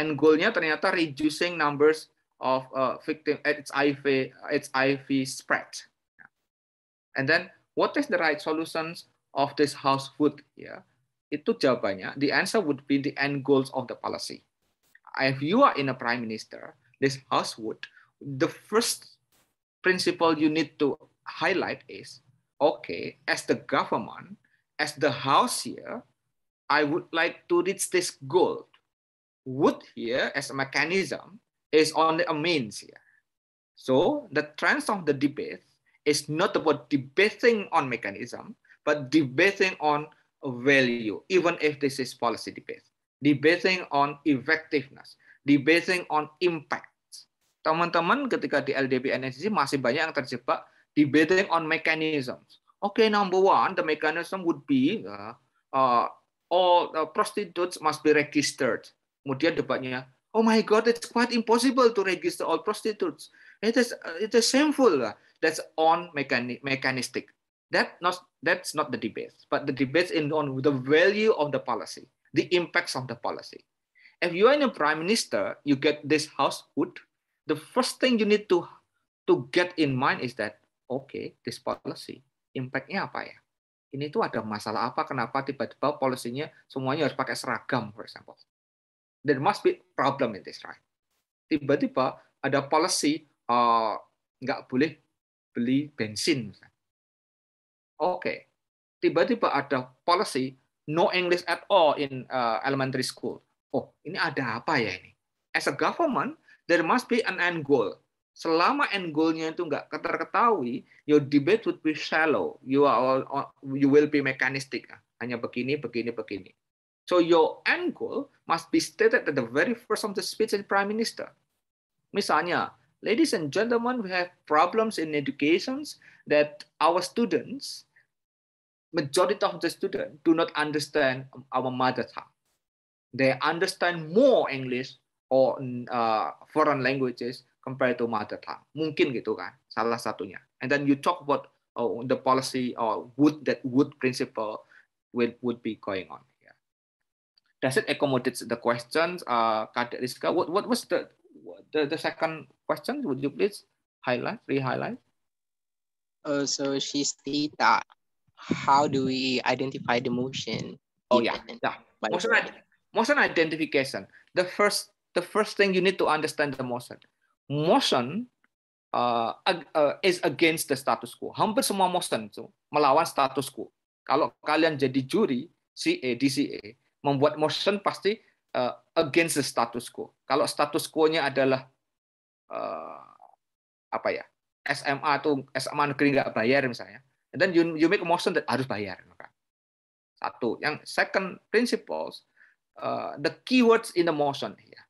[SPEAKER 2] End goalnya ternyata reducing numbers of uh, victim its HIV HIV spread. And then what is the right solutions of this house food? yeah. Itu jawabannya. The answer would be the end goals of the policy. If you are in a prime minister, this house would, the first principle you need to highlight is, okay, as the government, as the house here, I would like to reach this goal. Would here as a mechanism is only a means here. So the trend of the debate is not about debating on mechanism, but debating on value, even if this is policy debate. Debating on effectiveness, debating on impact. Teman-teman ketika di LDP NSC masih banyak yang terjebak debating on mechanisms. Okay, number one, the mechanism would be uh, uh, all uh, prostitutes must be registered. Kemudian debatnya, oh my god, it's quite impossible to register all prostitutes. It is uh, it is shameful. That's on mechanistic. That not That's not the debate, but the debate in on the value of the policy, the impacts of the policy. If you are in a prime minister, you get this household. The first thing you need to to get in mind is that okay, this policy impactnya apa ya? Ini tuh ada masalah apa? Kenapa tiba-tiba polisinya semuanya harus pakai seragam, for example? There must be problem in this, right? Tiba-tiba ada policy uh, nggak uh, boleh beli bensin, misalnya Oke, okay. tiba-tiba ada policy no English at all in uh, elementary school. Oh, ini ada apa ya ini? As a government, there must be an end goal. Selama end goalnya nya itu nggak terketahui, your debate would be shallow. You are all, you will be mechanistic. Hanya begini, begini, begini. So your end goal must be stated at the very first of the speech of prime minister. Misalnya, ladies and gentlemen, we have problems in educations that our students majority of the students do not understand our mother tongue. They understand more English or uh, foreign languages compared to mother tongue. Mungkin gitu kan, salah satunya. And then you talk about oh, the policy or would that would principle would be going on. Yeah. Does it accommodate the questions? Uh, Riska, what, what was the, the, the second question? Would you please highlight, re-highlight?
[SPEAKER 1] Oh, so she's that how do we identify the motion? Oh yeah, yeah. Motion, motion identification. The first, the first thing you
[SPEAKER 2] need to understand the motion. Motion uh, uh, is against the status quo. Hampir semua motion itu melawan status quo. Kalau kalian jadi juri CA, DCA, membuat motion pasti uh, against the status quo. Kalau status quo-nya adalah uh, apa ya? SMA atau SMA negeri nggak bayar misalnya And then you, you make a motion that harus bayar. Kan? Satu. Yang second principles, uh, the keywords in the motion. Ya.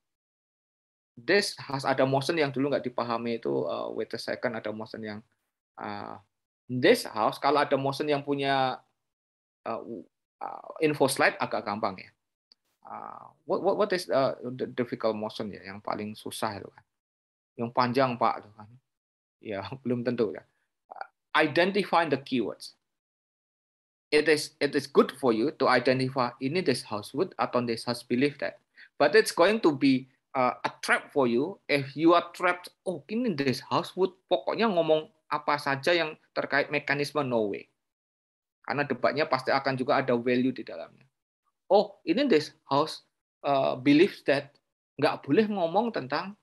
[SPEAKER 2] This has ada motion yang dulu nggak dipahami itu uh, wait a second ada motion yang uh, this house kalau ada motion yang punya uh, uh info slide agak gampang ya. Uh, what what what is uh, the difficult motion ya yang paling susah itu kan. Yang panjang Pak itu kan. Ya, belum tentu ya identify the keywords. It is, it is good for you to identify in this house would on this house believe that. But it's going to be uh, a trap for you if you are trapped. Oh, ini this house would pokoknya ngomong apa saja yang terkait mekanisme no way. Karena debatnya pasti akan juga ada value di dalamnya. Oh, ini this house uh, believes that nggak boleh ngomong tentang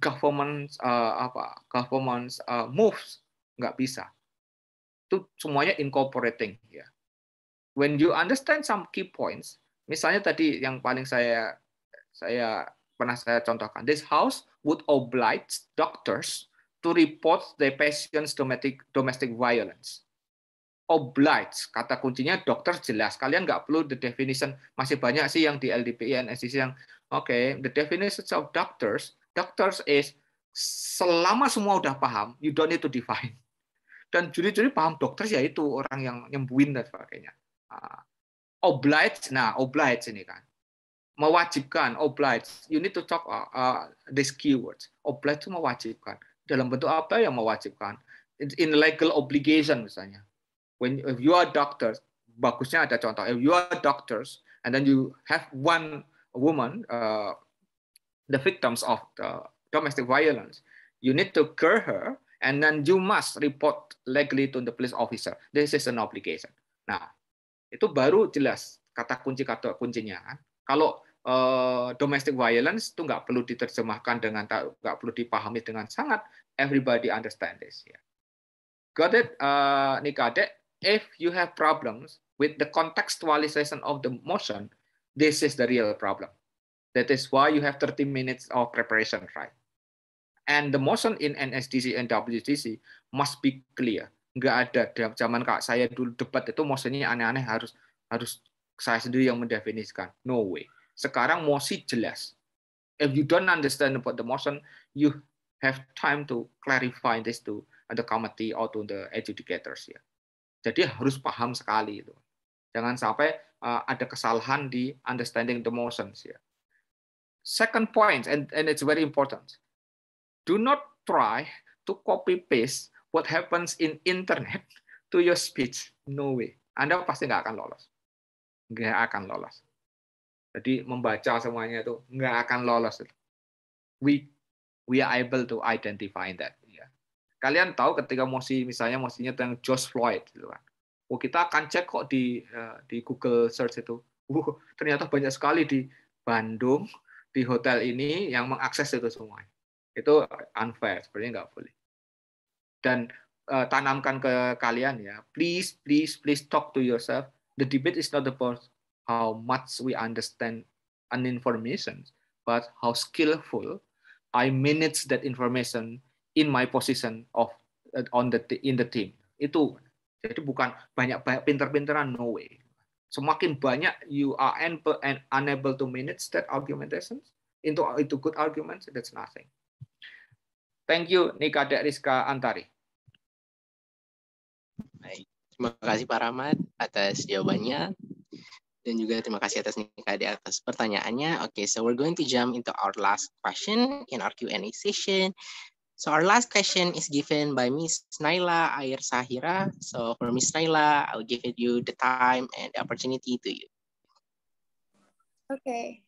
[SPEAKER 2] government uh, apa government uh, moves nggak bisa itu semuanya incorporating ya. When you understand some key points, misalnya tadi yang paling saya saya pernah saya contohkan, this house would oblige doctors to report the patients domestic domestic violence. Oblige, kata kuncinya dokter jelas. Kalian nggak perlu the definition. Masih banyak sih yang di LDPI and SDC yang oke, okay, the definition of doctors. Doctors is selama semua udah paham, you don't need to define dan juri-juri paham dokter ya itu orang yang nyembuhin dan sebagainya ah. oblige nah oblige ini kan mewajibkan oblige you need to talk uh, uh these keywords oblige itu mewajibkan dalam bentuk apa yang mewajibkan in legal obligation misalnya when if you are doctors bagusnya ada contoh if you are doctors and then you have one woman uh, the victims of the domestic violence you need to cure her and then you must report legally to the police officer. This is an obligation. Nah, itu baru jelas kata kunci kata kuncinya. Kalau uh, domestic violence itu nggak perlu diterjemahkan dengan nggak perlu dipahami dengan sangat. Everybody understand this. Ya. Got it, uh, eh, Nikade? If you have problems with the contextualization of the motion, this is the real problem. That is why you have 30 minutes of preparation, right? And the motion in NSDC and WDC must be clear. Nggak ada zaman kak saya dulu debat itu motionnya aneh-aneh harus harus saya sendiri yang mendefinisikan. No way. Sekarang mosi jelas. If you don't understand about the motion, you have time to clarify this to the committee or to the adjudicators ya. Jadi harus paham sekali itu. Jangan sampai uh, ada kesalahan di understanding the motions ya. Second point and and it's very important do not try to copy paste what happens in internet to your speech. No way. Anda pasti nggak akan lolos. Nggak akan lolos. Jadi membaca semuanya itu nggak akan lolos. We we are able to identify that. Ya. Kalian tahu ketika mosi misalnya mosinya tentang George Floyd, gitu kan. Oh, kita akan cek kok di eh, di Google search itu. Wow, uh, ternyata banyak sekali di Bandung di hotel ini yang mengakses itu semuanya. Itu unfair, sebenarnya nggak boleh. Dan uh, tanamkan ke kalian ya, please, please, please talk to yourself. The debate is not about how much we understand an information, but how skillful I manage that information in my position of eh, on the in the team itu jadi bukan banyak banyak pinter-pinteran no way semakin banyak you are unable, and unable to manage that argumentations into into good arguments that's nothing Thank you Nikadek Rizka Antari.
[SPEAKER 1] Baik. Terima kasih Pak Rahmat atas jawabannya dan juga terima kasih atas Nikadek atas pertanyaannya. Oke, okay, so we're going to jump into our last question in our Q&A session. So our last question is given by Miss Naila Air Sahira. So for Miss Naila, I'll give you the time and the opportunity to you.
[SPEAKER 2] Okay.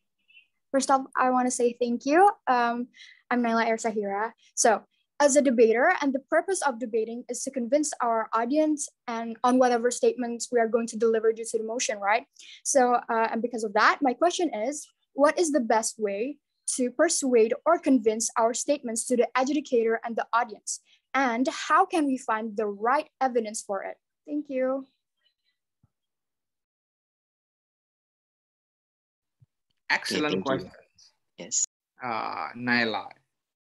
[SPEAKER 2] First off, I want to say thank you. Um, I'm Naila Ersahira. So, as a debater, and the purpose of debating is to convince our audience and on whatever statements we are going to deliver due to the motion, right? So,
[SPEAKER 4] uh, and because of that, my question is, what is the best way to persuade or convince our statements to the adjudicator and the audience? And how can we find the right
[SPEAKER 3] evidence for it? Thank you. Excellent yeah, question.
[SPEAKER 2] Yes. Uh, Naila,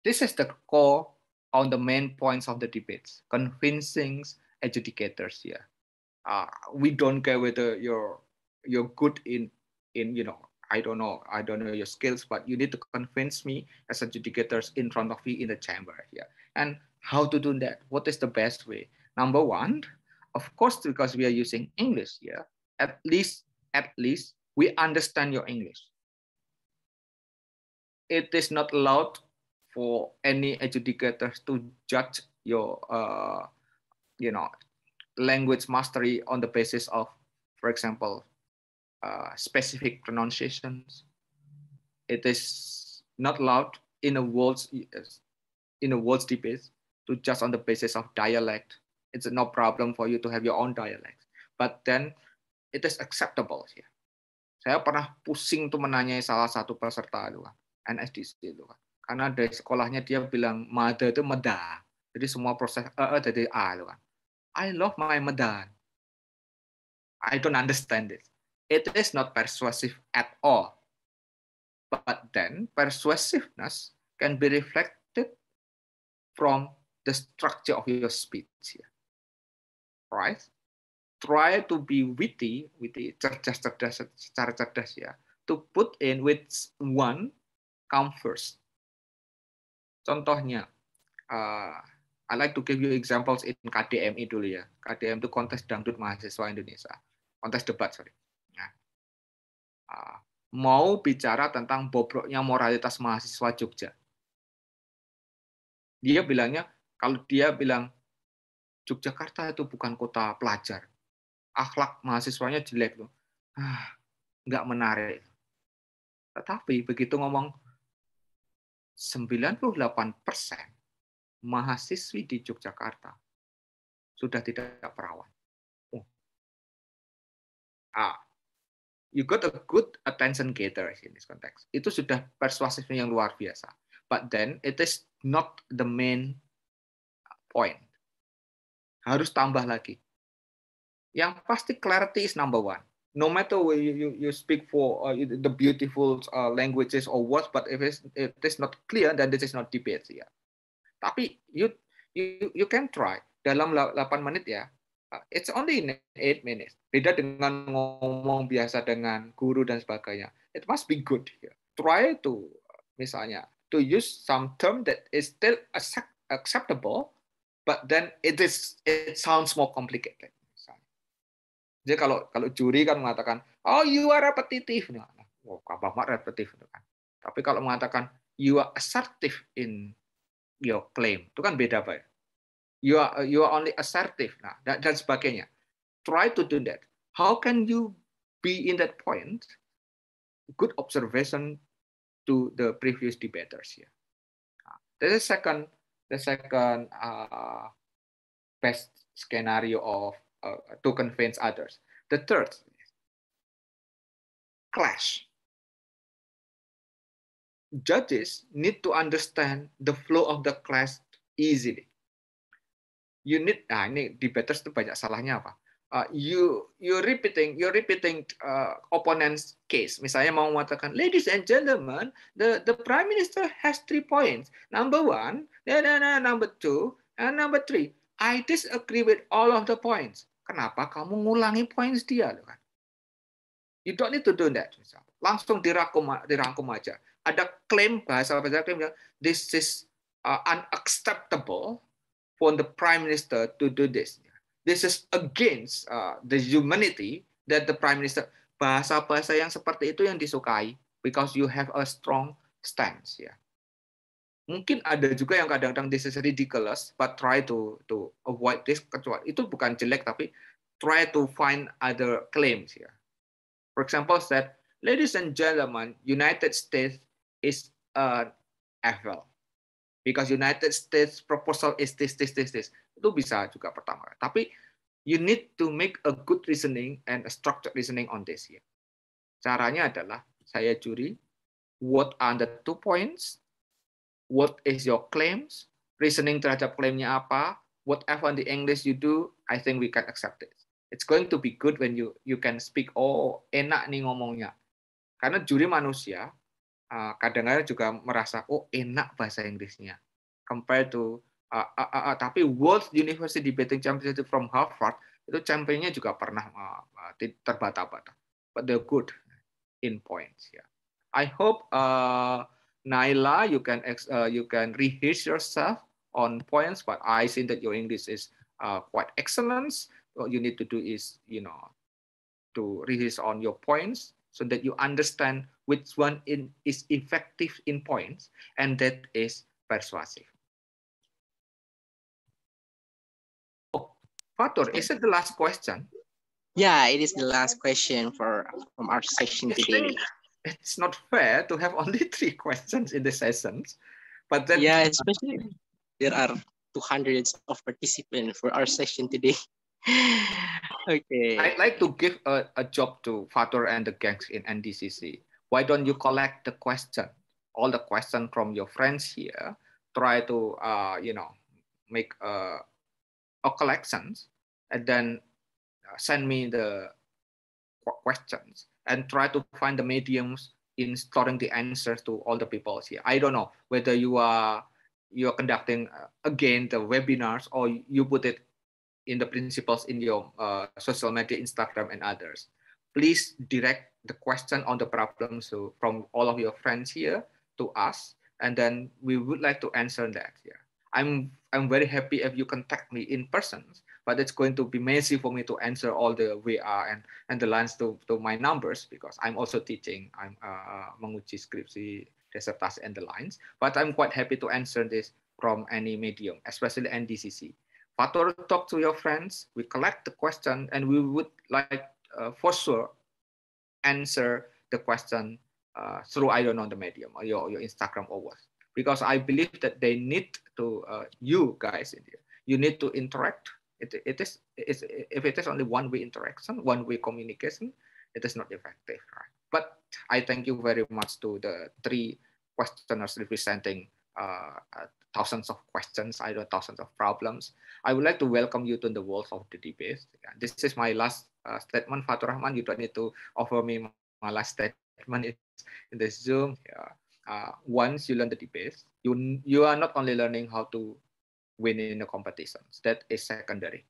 [SPEAKER 2] this is the core on the main points of the debates, convincing adjudicators here. Uh, we don't care whether you're you're good in in you know I don't know I don't know your skills, but you need to convince me as adjudicators in front of you in the chamber here. And how to do that? What is the best way? Number one, of course, because we are using English here, at least at least we understand your English it is not allowed for any adjudicators to judge your uh, you know language mastery on the basis of for example uh, specific pronunciations it is not allowed in a world's in a world's debate to judge on the basis of dialect it's no problem for you to have your own dialect but then it is acceptable here saya pernah pusing tuh menanyai salah satu peserta dua NSDC itu kan. Karena dari sekolahnya dia bilang mada itu meda. Jadi semua proses e, eh, e eh, dari a itu kan. I love my medan, I don't understand it. It is not persuasive at all. But then persuasiveness can be reflected from the structure of your speech. Ya. Right? Try to be witty, witty cerdas-cerdas secara cerdas ya. To put in with one come first. Contohnya, uh, I like to give you examples in KDMI dulu ya. KDM itu kontes dangdut mahasiswa Indonesia, kontes debat sorry. Nah, uh, mau bicara tentang bobroknya moralitas mahasiswa Jogja. Dia bilangnya kalau dia bilang Yogyakarta itu bukan kota pelajar, akhlak mahasiswanya jelek loh, ah, nggak menarik. Tetapi begitu ngomong 98% mahasiswi di Yogyakarta sudah tidak perawan. Oh. Ah, you got a good attention getter in this context. Itu sudah persuasifnya yang luar biasa. But then it is not the main point. Harus tambah lagi. Yang pasti clarity is number one no matter where you, you, speak for uh, the beautiful uh, languages or words, but if, it's, if it's not clear, then this is not debate. Yeah. Tapi you you you can try dalam 8 menit ya. Uh, it's only in 8 minutes. Beda dengan ngomong biasa dengan guru dan sebagainya. It must be good. Yeah. Try to misalnya to use some term that is still acceptable, but then it is it sounds more complicated. Jadi kalau kalau juri kan mengatakan, oh you are repetitive, nah, wow, mak banget repetitif. Kan. Tapi kalau mengatakan you are assertive in your claim, itu kan beda pak. Ya. You are you are only assertive, nah dan, dan sebagainya. Try to do that. How can you be in that point? Good observation to the previous debaters ya. here. Nah, the second the second uh, best scenario of Uh, to convince others. The third,
[SPEAKER 4] clash. Judges need to
[SPEAKER 2] understand the flow of the clash easily. You need, nah ini debaters itu banyak salahnya apa? Uh, you you repeating you repeating uh, opponent's case. Misalnya mau mengatakan, ladies and gentlemen, the the prime minister has three points. Number one, nah, nah, nah, number two, and number three. I disagree with all of the points. Kenapa kamu ngulangi points dia? Loh kan? You don't need to do that. Langsung dirangkum, dirangkum aja. Ada klaim bahasa bahasa klaim yang this is uh, unacceptable for the prime minister to do this. This is against uh, the humanity that the prime minister bahasa-bahasa yang seperti itu yang disukai because you have a strong stance ya mungkin ada juga yang kadang-kadang necessary di kelas, but try to to avoid this kecuali itu bukan jelek tapi try to find other claims ya. For example said ladies and gentlemen, United States is an evil because United States proposal is this this this this. Itu bisa juga pertama. Tapi you need to make a good reasoning and a structured reasoning on this ya. Caranya adalah saya curi what are the two points what is your claims, reasoning terhadap klaimnya apa, whatever in the English you do, I think we can accept it. It's going to be good when you you can speak. Oh, enak nih ngomongnya. Karena juri manusia ah, kadang-kadang juga merasa oh enak bahasa Inggrisnya compared to uh, uh, uh, uh, tapi World University Debating Championship from Harvard itu championnya juga pernah uh, terbata-bata but they're good in points yeah. I hope uh, Naila, you can uh, you can rehearse yourself on points, but I think that your English is uh, quite excellent. What you need to do is, you know, to rehearse on your points so that you understand which one in, is effective in points, and that is persuasive. Oh, Fatur, is it the last question? Yeah, it is the last question for from our session
[SPEAKER 1] today it's not fair to have only three questions in the sessions. But then yeah, especially there are 200 of participants for our session today.
[SPEAKER 2] okay. I'd like to give a, a job to Fatur and the gangs in NDCC. Why don't you collect the question, all the question from your friends here, try to, uh, you know, make a, a collections and then uh, send me the questions and try to find the mediums in storing the answers to all the people here. I don't know whether you are you are conducting uh, again the webinars or you put it in the principles in your uh, social media, Instagram and others. Please direct the question on the problem so from all of your friends here to us, and then we would like to answer that here. I'm I'm very happy if you contact me in person but it's going to be messy for me to answer all the VR and, and the lines to, to my numbers because I'm also teaching, I'm uh, menguji skripsi, disertasi and the lines, but I'm quite happy to answer this from any medium, especially NDCC. Fator, talk to your friends, we collect the question and we would like uh, for sure answer the question uh, through, I don't know, the medium or uh, your, your Instagram or what. Because I believe that they need to, uh, you guys in here, you need to interact it, it is it's, if it is only one-way interaction, one-way communication, it is not effective. Right? But I thank you very much to the three questioners representing uh, uh thousands of questions, I know thousands of problems. I would like to welcome you to the world of the debate. This is my last uh, statement, Fatur Rahman. You don't need to offer me my last statement in this Zoom. Yeah. Uh, once you learn the debate, you, you are not only learning how to winning the competitions. That is secondary.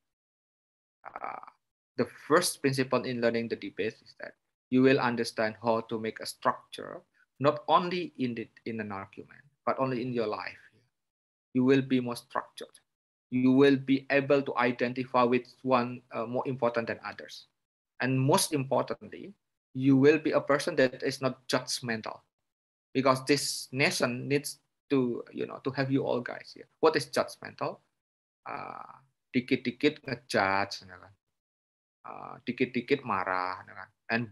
[SPEAKER 2] Uh, the first principle in learning the debate is that you will understand how to make a structure, not only in, the, in an argument, but only in your life. You will be more structured. You will be able to identify which one uh, more important than others. And most importantly, you will be a person that is not judgmental because this nation needs to you know to have you all guys here. What is judgmental? Uh, dikit-dikit ngejudge, ya kan? Uh, dikit-dikit marah, And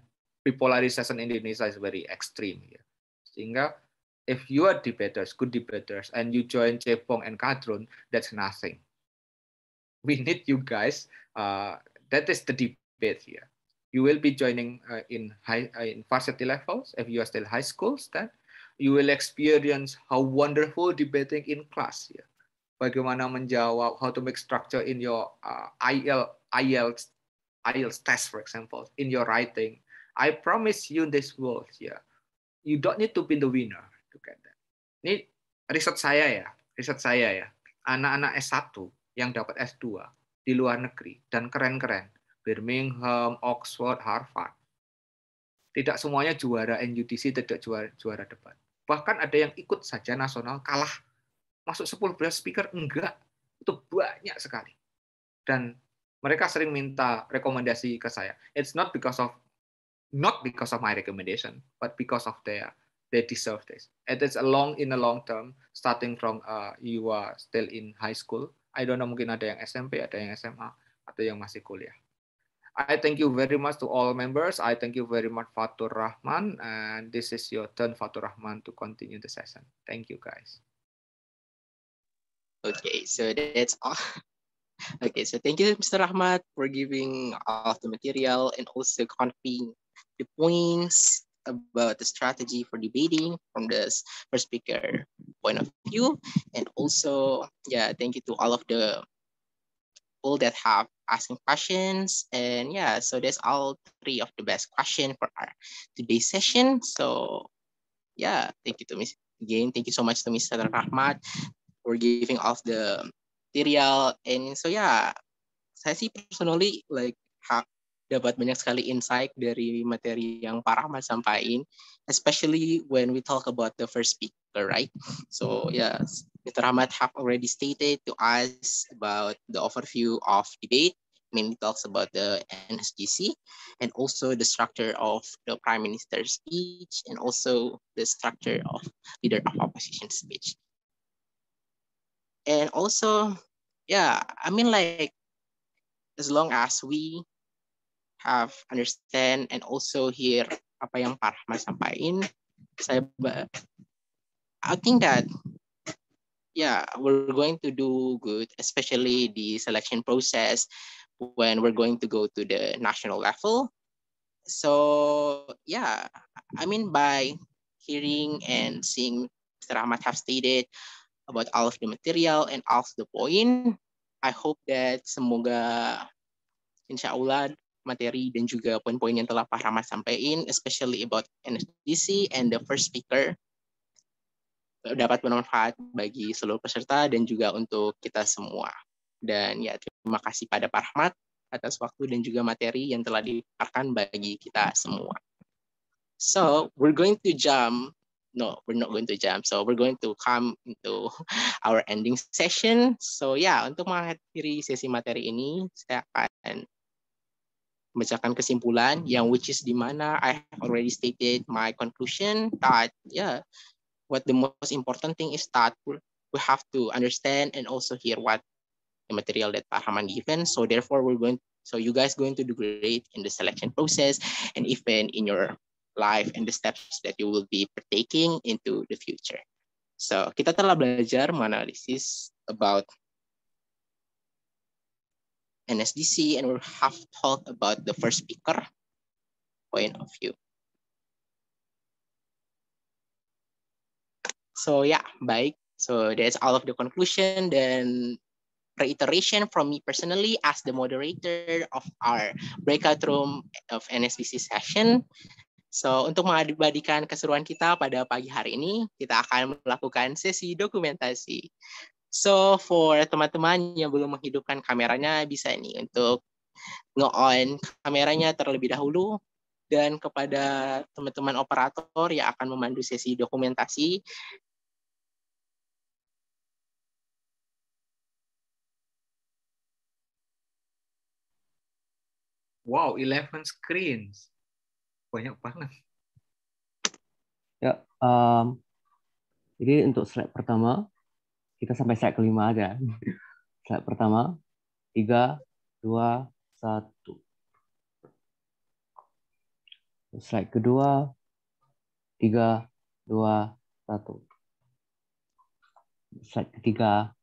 [SPEAKER 2] bipolarization in Indonesia is very extreme ya. Sehingga if you are debaters, good debaters, and you join Cepong and Kadrun, that's nothing. We need you guys. Uh, that is the debate here. You will be joining uh, in high uh, in varsity levels if you are still high schools. Then you will experience how wonderful debating in class ya. Bagaimana menjawab how to make structure in your uh, IL IELTS IELTS test for example in your writing. I promise you this world ya. You don't need to be the winner to get that. Ini riset saya ya, riset saya ya. Anak-anak S1 yang dapat S2 di luar negeri dan keren-keren. Birmingham, Oxford, Harvard. Tidak semuanya juara NUTC, tidak juara, juara debat. Bahkan ada yang ikut saja nasional kalah. Masuk 10 belas speaker enggak. Itu banyak sekali. Dan mereka sering minta rekomendasi ke saya. It's not because of not because of my recommendation, but because of their they deserve this. It is a long in a long term, starting from uh, you are still in high school. I don't know mungkin ada yang SMP, ada yang SMA, atau yang masih kuliah. I thank you very much to all members. I thank you very much, Fatur Rahman. And this is your turn, Fatur Rahman, to continue the session. Thank you, guys.
[SPEAKER 1] Okay, so that's all. Okay, so thank you, Mr. Rahmat, for giving all the material and also conveying the points about the strategy for debating from the first speaker point of view. And also, yeah, thank you to all of the people that have asking questions. And yeah, so that's all three of the best question for our today's session. So yeah, thank you to Miss again. Thank you so much to Mr. Rahmat for giving off the material. And so yeah, saya sih personally like ha, dapat banyak sekali insight dari materi yang Pak Rahmat sampaikan, especially when we talk about the first speaker, right? So yes, Mr. Ahmad have already stated to us about the overview of debate, mainly talks about the NSGC and also the structure of the Prime Minister's speech and also the structure of leader of opposition speech. And also, yeah, I mean like as long as we have understand and also hear apa yang Pak Ahmad sampaikan, saya I think that yeah, we're going to do good, especially the selection process when we're going to go to the national level. So yeah, I mean by hearing and seeing Mr. Ahmad have stated about all of the material and all of the point, I hope that semoga insya Allah materi dan juga poin-poin yang telah Pak Rahmat sampaikan, especially about NSDC and the first speaker dapat bermanfaat bagi seluruh peserta dan juga untuk kita semua. Dan ya terima kasih pada Pak Rahmat atas waktu dan juga materi yang telah diparkan bagi kita semua. So we're going to jump. No, we're not going to jump. So we're going to come into our ending session. So ya yeah, untuk mengakhiri sesi materi ini saya akan membacakan kesimpulan yang which is di mana I have already stated my conclusion that yeah what the most important thing is that we have to understand and also hear what the material that Pak Rahman given. So therefore, we're going. So you guys going to do great in the selection process and even in your life and the steps that you will be partaking into the future. So kita telah belajar menganalisis about NSDC and we have talked about the first speaker point of view. So yeah, baik. So that's all of the conclusion dan reiteration from me personally as the moderator of our breakout room of NSBC session. So, untuk mengabadikan keseruan kita pada pagi hari ini, kita akan melakukan sesi dokumentasi. So, for teman-teman yang belum menghidupkan kameranya, bisa nih untuk nge-on kameranya terlebih dahulu. Dan kepada teman-teman operator yang akan memandu sesi dokumentasi,
[SPEAKER 4] Wow, 11 screens. Banyak banget. Ya, um, jadi untuk slide pertama, kita sampai slide kelima aja. slide pertama, 3, 2, 1. Slide kedua, 3, 2, 1. Slide ketiga,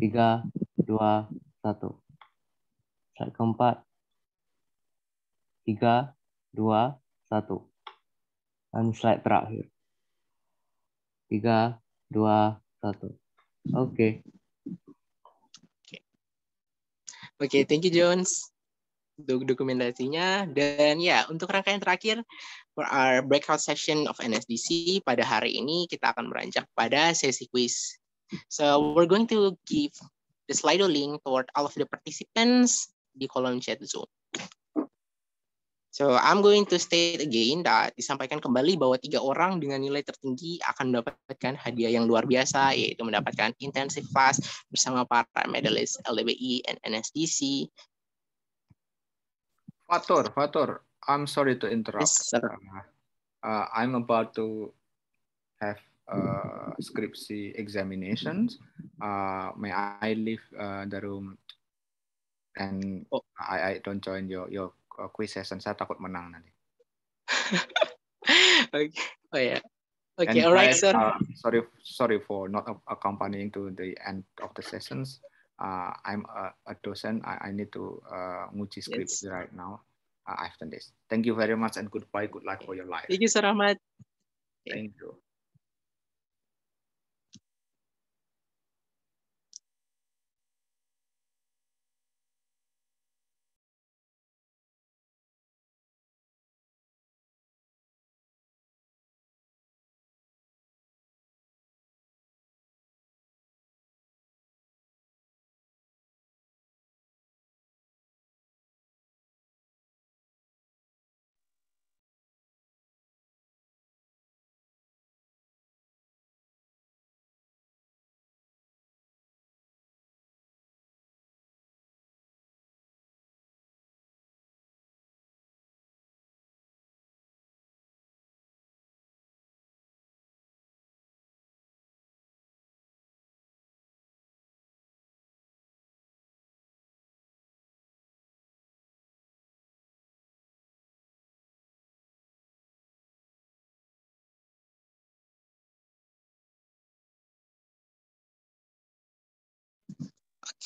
[SPEAKER 4] 3, 2, 1. Slide keempat, 3, 2, 1. Dan slide terakhir. 3, 2, 1. Oke. Okay. Oke,
[SPEAKER 1] okay, thank you Jones untuk dokumentasinya dan ya untuk rangkaian terakhir for our breakout session of NSDC pada hari ini kita akan beranjak pada sesi quiz. So we're going to give the Slido link toward all of the participants di kolom chat Zoom. So I'm going to state again that disampaikan kembali bahwa tiga orang dengan nilai tertinggi akan mendapatkan hadiah yang luar biasa yaitu mendapatkan intensive class bersama para medalis LDBI and NSDC.
[SPEAKER 2] Fatur, Fatur, I'm sorry to interrupt. Yes, uh, uh, I'm about to have uh, skripsi examinations. Uh, may I leave uh, the room and oh. I, I don't join your your Eh, quiz session saya takut menang nanti.
[SPEAKER 4] okay. Oh ya. Yeah. Okay, alright, sir. Uh,
[SPEAKER 2] sorry, sorry for not accompanying to the end of the sessions. Uh, I'm a, a docent. I, I need to uh, nguji script yes. right now uh, after this. Thank you very much and goodbye. Good luck for your life. Thank you, Sir Ahmad. Thank you.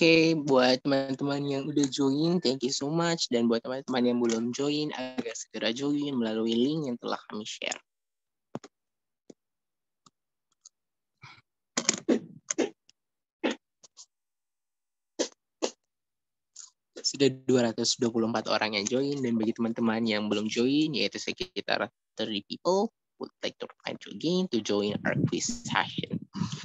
[SPEAKER 1] okay, buat teman-teman yang udah join, thank you so much. Dan buat teman-teman yang belum join, agar segera join melalui link yang telah kami share. Sudah 224 orang yang join, dan bagi teman-teman yang belum join, yaitu sekitar 30 people, would like to remind you again to join our quiz session.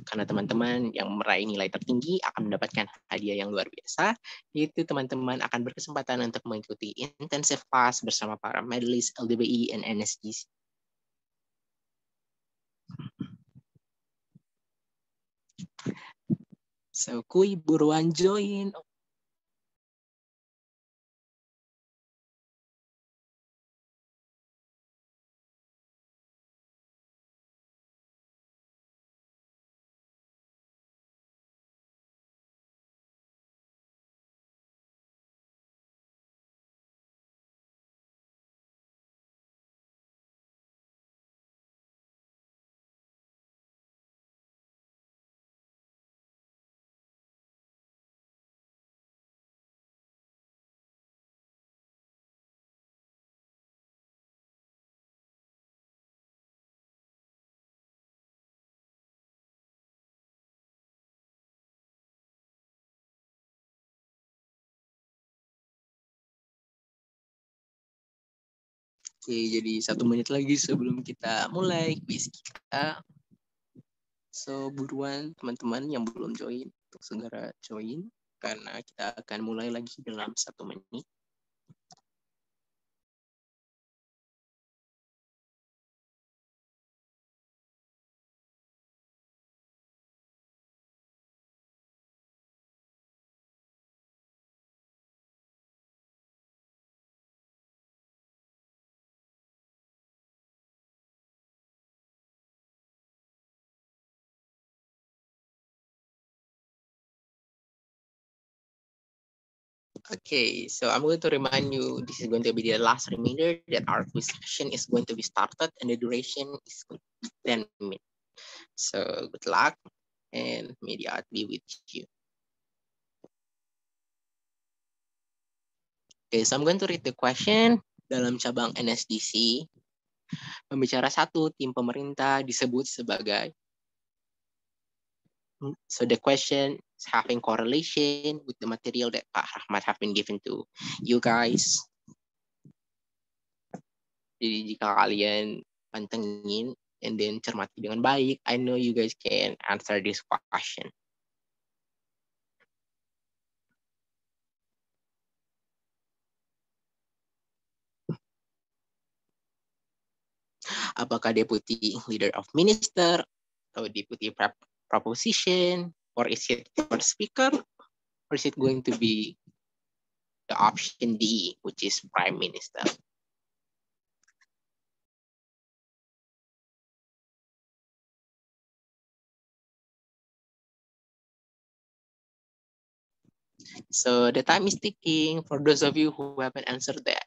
[SPEAKER 1] Karena teman-teman yang meraih nilai tertinggi akan mendapatkan hadiah yang luar biasa, yaitu teman-teman akan berkesempatan untuk mengikuti intensive class bersama para medalist LDBI and NSGC. So, kui buruan join.
[SPEAKER 3] Oke, jadi satu menit
[SPEAKER 2] lagi sebelum kita
[SPEAKER 1] mulai quiz kita. So, buruan teman-teman yang belum join untuk segera join karena kita akan mulai lagi dalam
[SPEAKER 3] satu menit.
[SPEAKER 1] Okay, so I'm going to remind you this is going to be the last reminder that our quiz session is going to be started and the duration is 10 minutes. So good luck and may the art be with you. Okay, so I'm going to read the question dalam cabang NSDC. Pembicara satu, tim pemerintah disebut sebagai So the question is having correlation with the material that Pak Rahmat have been given to you guys. Jadi jika kalian pantengin and then cermati dengan baik, I know you guys can answer this question. Apakah deputy leader of minister atau deputy proposition or is it for speaker or is it going to be the option D, which is prime minister?
[SPEAKER 3] So the time is ticking.
[SPEAKER 1] For those of you who haven't answered the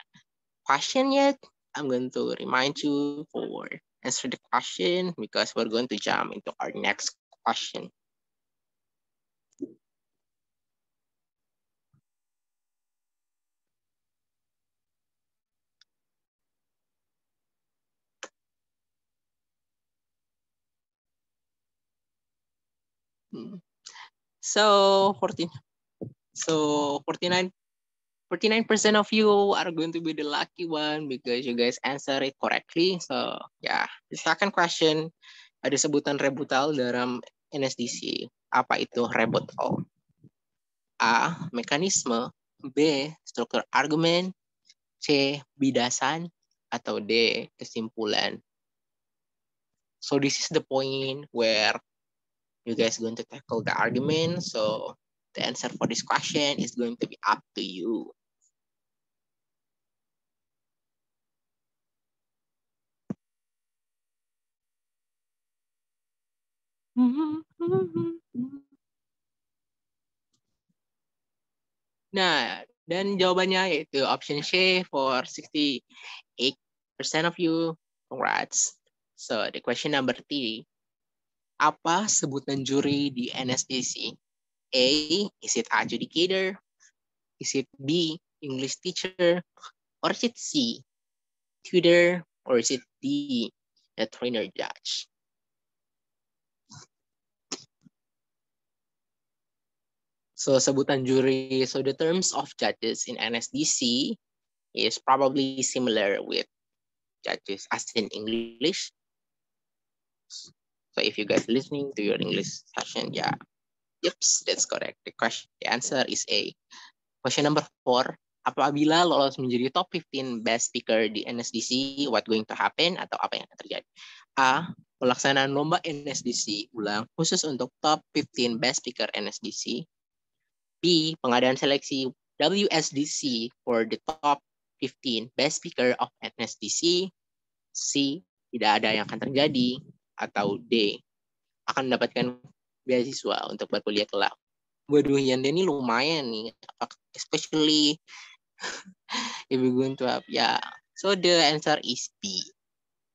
[SPEAKER 1] question yet, I'm going to remind you for answer the question because we're going to jump into our next question. Hmm. So 14. So 49 49% of you are going to be the lucky one because you guys answer it correctly. So yeah, the second question ada sebutan rebutal dalam NSDC. Apa itu rebut all? A. Mekanisme B. Struktur argumen C. Bidasan atau D. Kesimpulan So this is the point where you guys going to tackle the argument. So the answer for this question is going to be up to you. Nah, dan jawabannya yaitu option C for 68% of you. Congrats. So, the question number three. Apa sebutan juri di NSDC? A. Is it adjudicator? Is it B. English teacher? Or is it C. Tutor? Or is it D. a trainer judge? So sebutan juri, so the terms of judges in NSDC is probably similar with judges as in English. So if you guys listening to your English session, yeah. yep, that's correct. The question, the answer is A. Question number four. Apabila lolos menjadi top 15 best speaker di NSDC, what going to happen atau apa yang akan terjadi? A. Pelaksanaan lomba NSDC ulang khusus untuk top 15 best speaker NSDC B, Pengadaan seleksi WSDC for the top 15 best speaker of NSDC. C. Tidak ada yang akan terjadi. Atau D. Akan mendapatkan beasiswa untuk berkuliah kelak. Waduh, Yanda ini lumayan nih. Especially Ibu Guntuap. Ya, yeah. so the answer is B.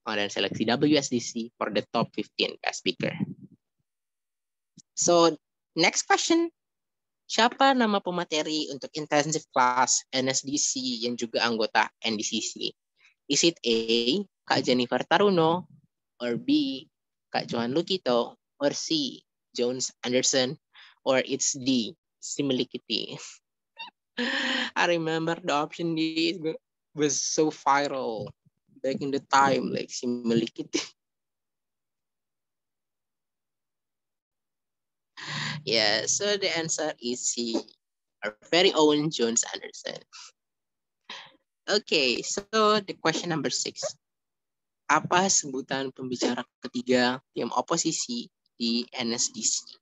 [SPEAKER 1] Pengadaan seleksi WSDC for the top 15 best speaker. So next question siapa nama pemateri untuk intensive class NSDC yang juga anggota NDCC? Is it A, Kak Jennifer Taruno, or B, Kak Johan Lukito, or C, Jones Anderson, or it's D, Similikiti I remember the option D was so viral back in the time, like Similikiti Yeah, so the answer is C. Our very own Jones Anderson. Okay, so the question number six. Apa sebutan pembicara ketiga tim oposisi di NSDC?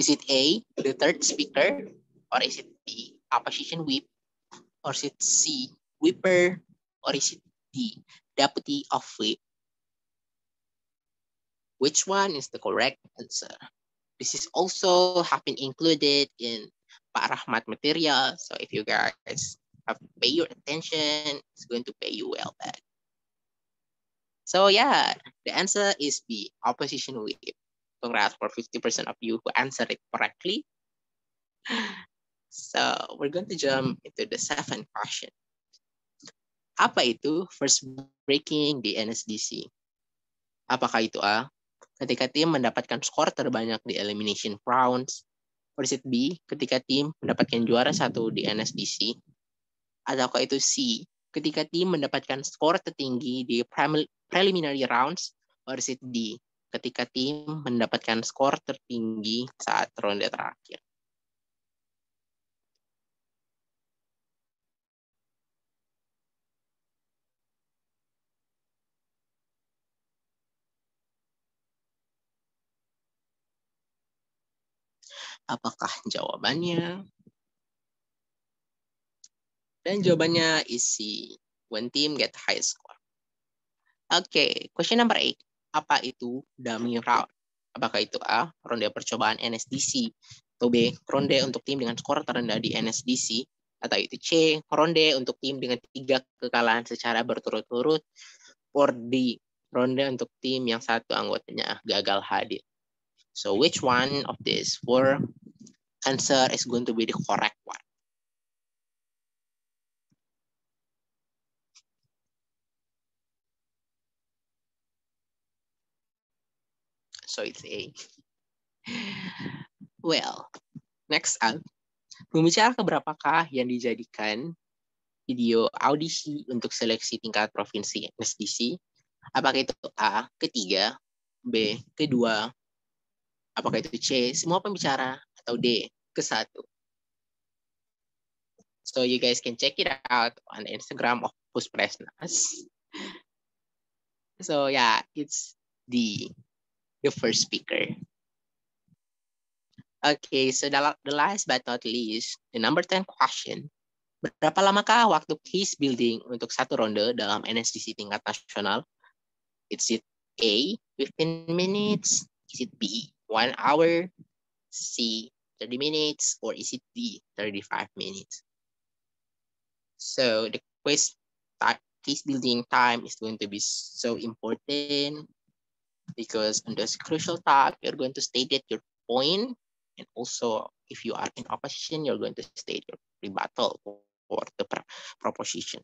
[SPEAKER 1] Is it A, the third speaker, or is it B, opposition whip, or is it C, whipper, or is it D, deputy of whip? which one is the correct answer. This is also have been included in Parahmat material. So if you guys have pay your attention, it's going to pay you well back. So yeah, the answer is B, opposition whip. Congrats for 50% of you who answered it correctly. So we're going to jump into the seventh question. Apa itu first breaking the NSDC? Apakah itu A, Ketika tim mendapatkan skor terbanyak di elimination rounds. it B, ketika tim mendapatkan juara satu di NSDC. atau itu C, ketika tim mendapatkan skor tertinggi di preliminary rounds. it D, ketika tim mendapatkan skor tertinggi saat ronde terakhir. Apakah jawabannya? Dan hmm. jawabannya isi When team get high score. Oke, okay, question number 8. Apa itu dummy round? Apakah itu A, ronde percobaan NSDC, atau B, ronde untuk tim dengan skor terendah di NSDC, atau itu C, ronde untuk tim dengan tiga kekalahan secara berturut-turut, or D, ronde untuk tim yang satu anggotanya gagal hadir. So which one of these four answer is going to be the correct one? So it's A. Well, next up, pembicara keberapakah yang dijadikan video audisi untuk seleksi tingkat provinsi SDC? Apakah itu A, ketiga, B, kedua, Apakah itu C, semua pembicara, atau D, ke satu. So you guys can check it out on Instagram of Puspresnas. So yeah, it's the the first speaker. Okay, so the, the last but not least, the number 10 question. Berapa lamakah waktu case building untuk satu ronde dalam NSDC tingkat nasional? Is it A, 15 minutes? Is it B, one hour, C, 30 minutes, or is it D, 35 minutes? So the quiz, quiz building time is going to be so important because on this crucial talk, you're going to state that your point and also if you are in opposition, you're going to state your rebuttal or the proposition.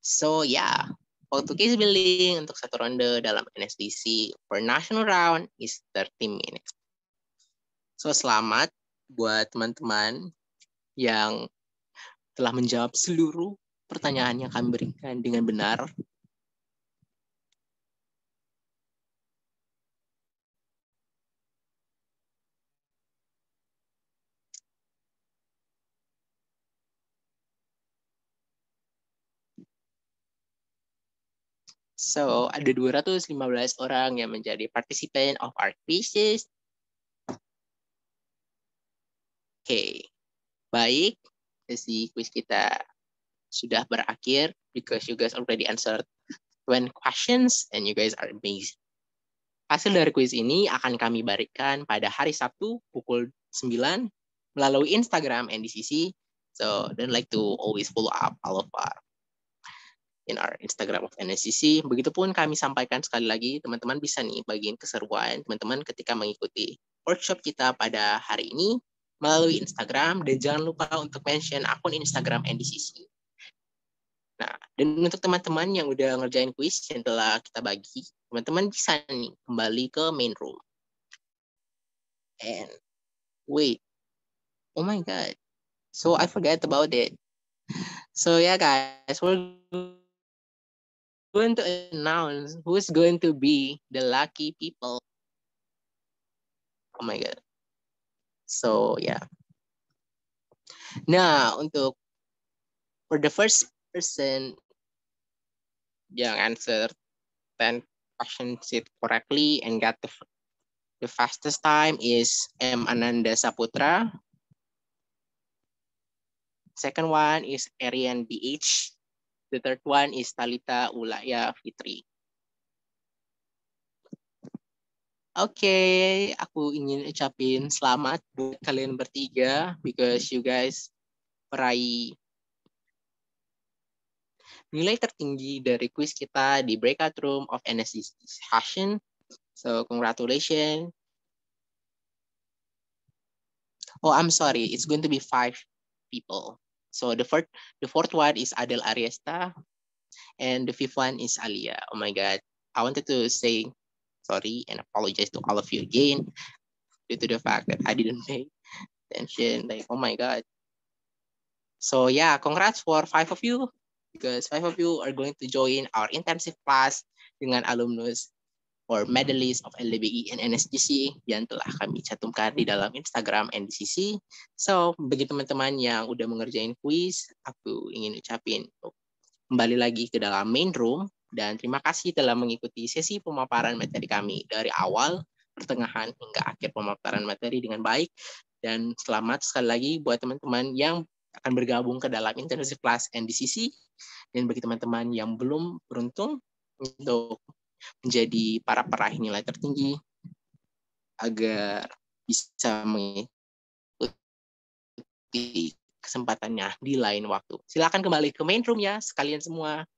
[SPEAKER 1] So yeah, Waktu case building untuk satu ronde dalam NSDC per national round is 30 minutes. So selamat buat teman-teman yang telah menjawab seluruh pertanyaan yang kami berikan dengan benar So, hmm. ada 215 orang yang menjadi participant of our quizzes. Oke, okay. baik. Sesi quiz kita sudah berakhir because you guys already answered 20 questions and you guys are amazing. Hasil dari quiz ini akan kami berikan pada hari Sabtu pukul 9 melalui Instagram NDCC. So, don't like to always follow up all of our in our Instagram of NSCC. Begitupun kami sampaikan sekali lagi, teman-teman bisa nih bagiin keseruan teman-teman ketika mengikuti workshop kita pada hari ini melalui Instagram dan jangan lupa untuk mention akun Instagram NDCC. Nah, dan untuk teman-teman yang udah ngerjain kuis yang telah kita bagi, teman-teman bisa nih kembali ke main room. And wait, oh my god, so I forget about it. So yeah, guys, we're going to announce who's going to be the lucky people. Oh my god. So yeah. Nah, untuk for the first person yang answer 10 questions it correctly and got the, the fastest time is M. Ananda Saputra. Second one is Arian BH. The third one is Talita Ulaya Fitri. Oke, okay, aku ingin ucapin selamat buat kalian bertiga because you guys meraih nilai tertinggi dari quiz kita di breakout room of NSC discussion. So, congratulations. Oh, I'm sorry. It's going to be five people. So the first, the fourth one is Adel Ariesta, and the fifth one is Alia. Oh my God, I wanted to say sorry and apologize to all of you again due to the fact that I didn't pay attention. Like, oh my God. So yeah, congrats for five of you because five of you are going to join our intensive class dengan alumnus or medalist of LDBI e and NSGC yang telah kami cantumkan di dalam Instagram NDCC. So, bagi teman-teman yang udah mengerjain kuis, aku ingin ucapin kembali lagi ke dalam main room dan terima kasih telah mengikuti sesi pemaparan materi kami dari awal, pertengahan hingga akhir pemaparan materi dengan baik dan selamat sekali lagi buat teman-teman yang akan bergabung ke dalam intensive class NDCC dan bagi teman-teman yang belum beruntung untuk menjadi para peraih nilai tertinggi agar bisa mengikuti kesempatannya di lain waktu. Silakan kembali ke main room ya sekalian semua.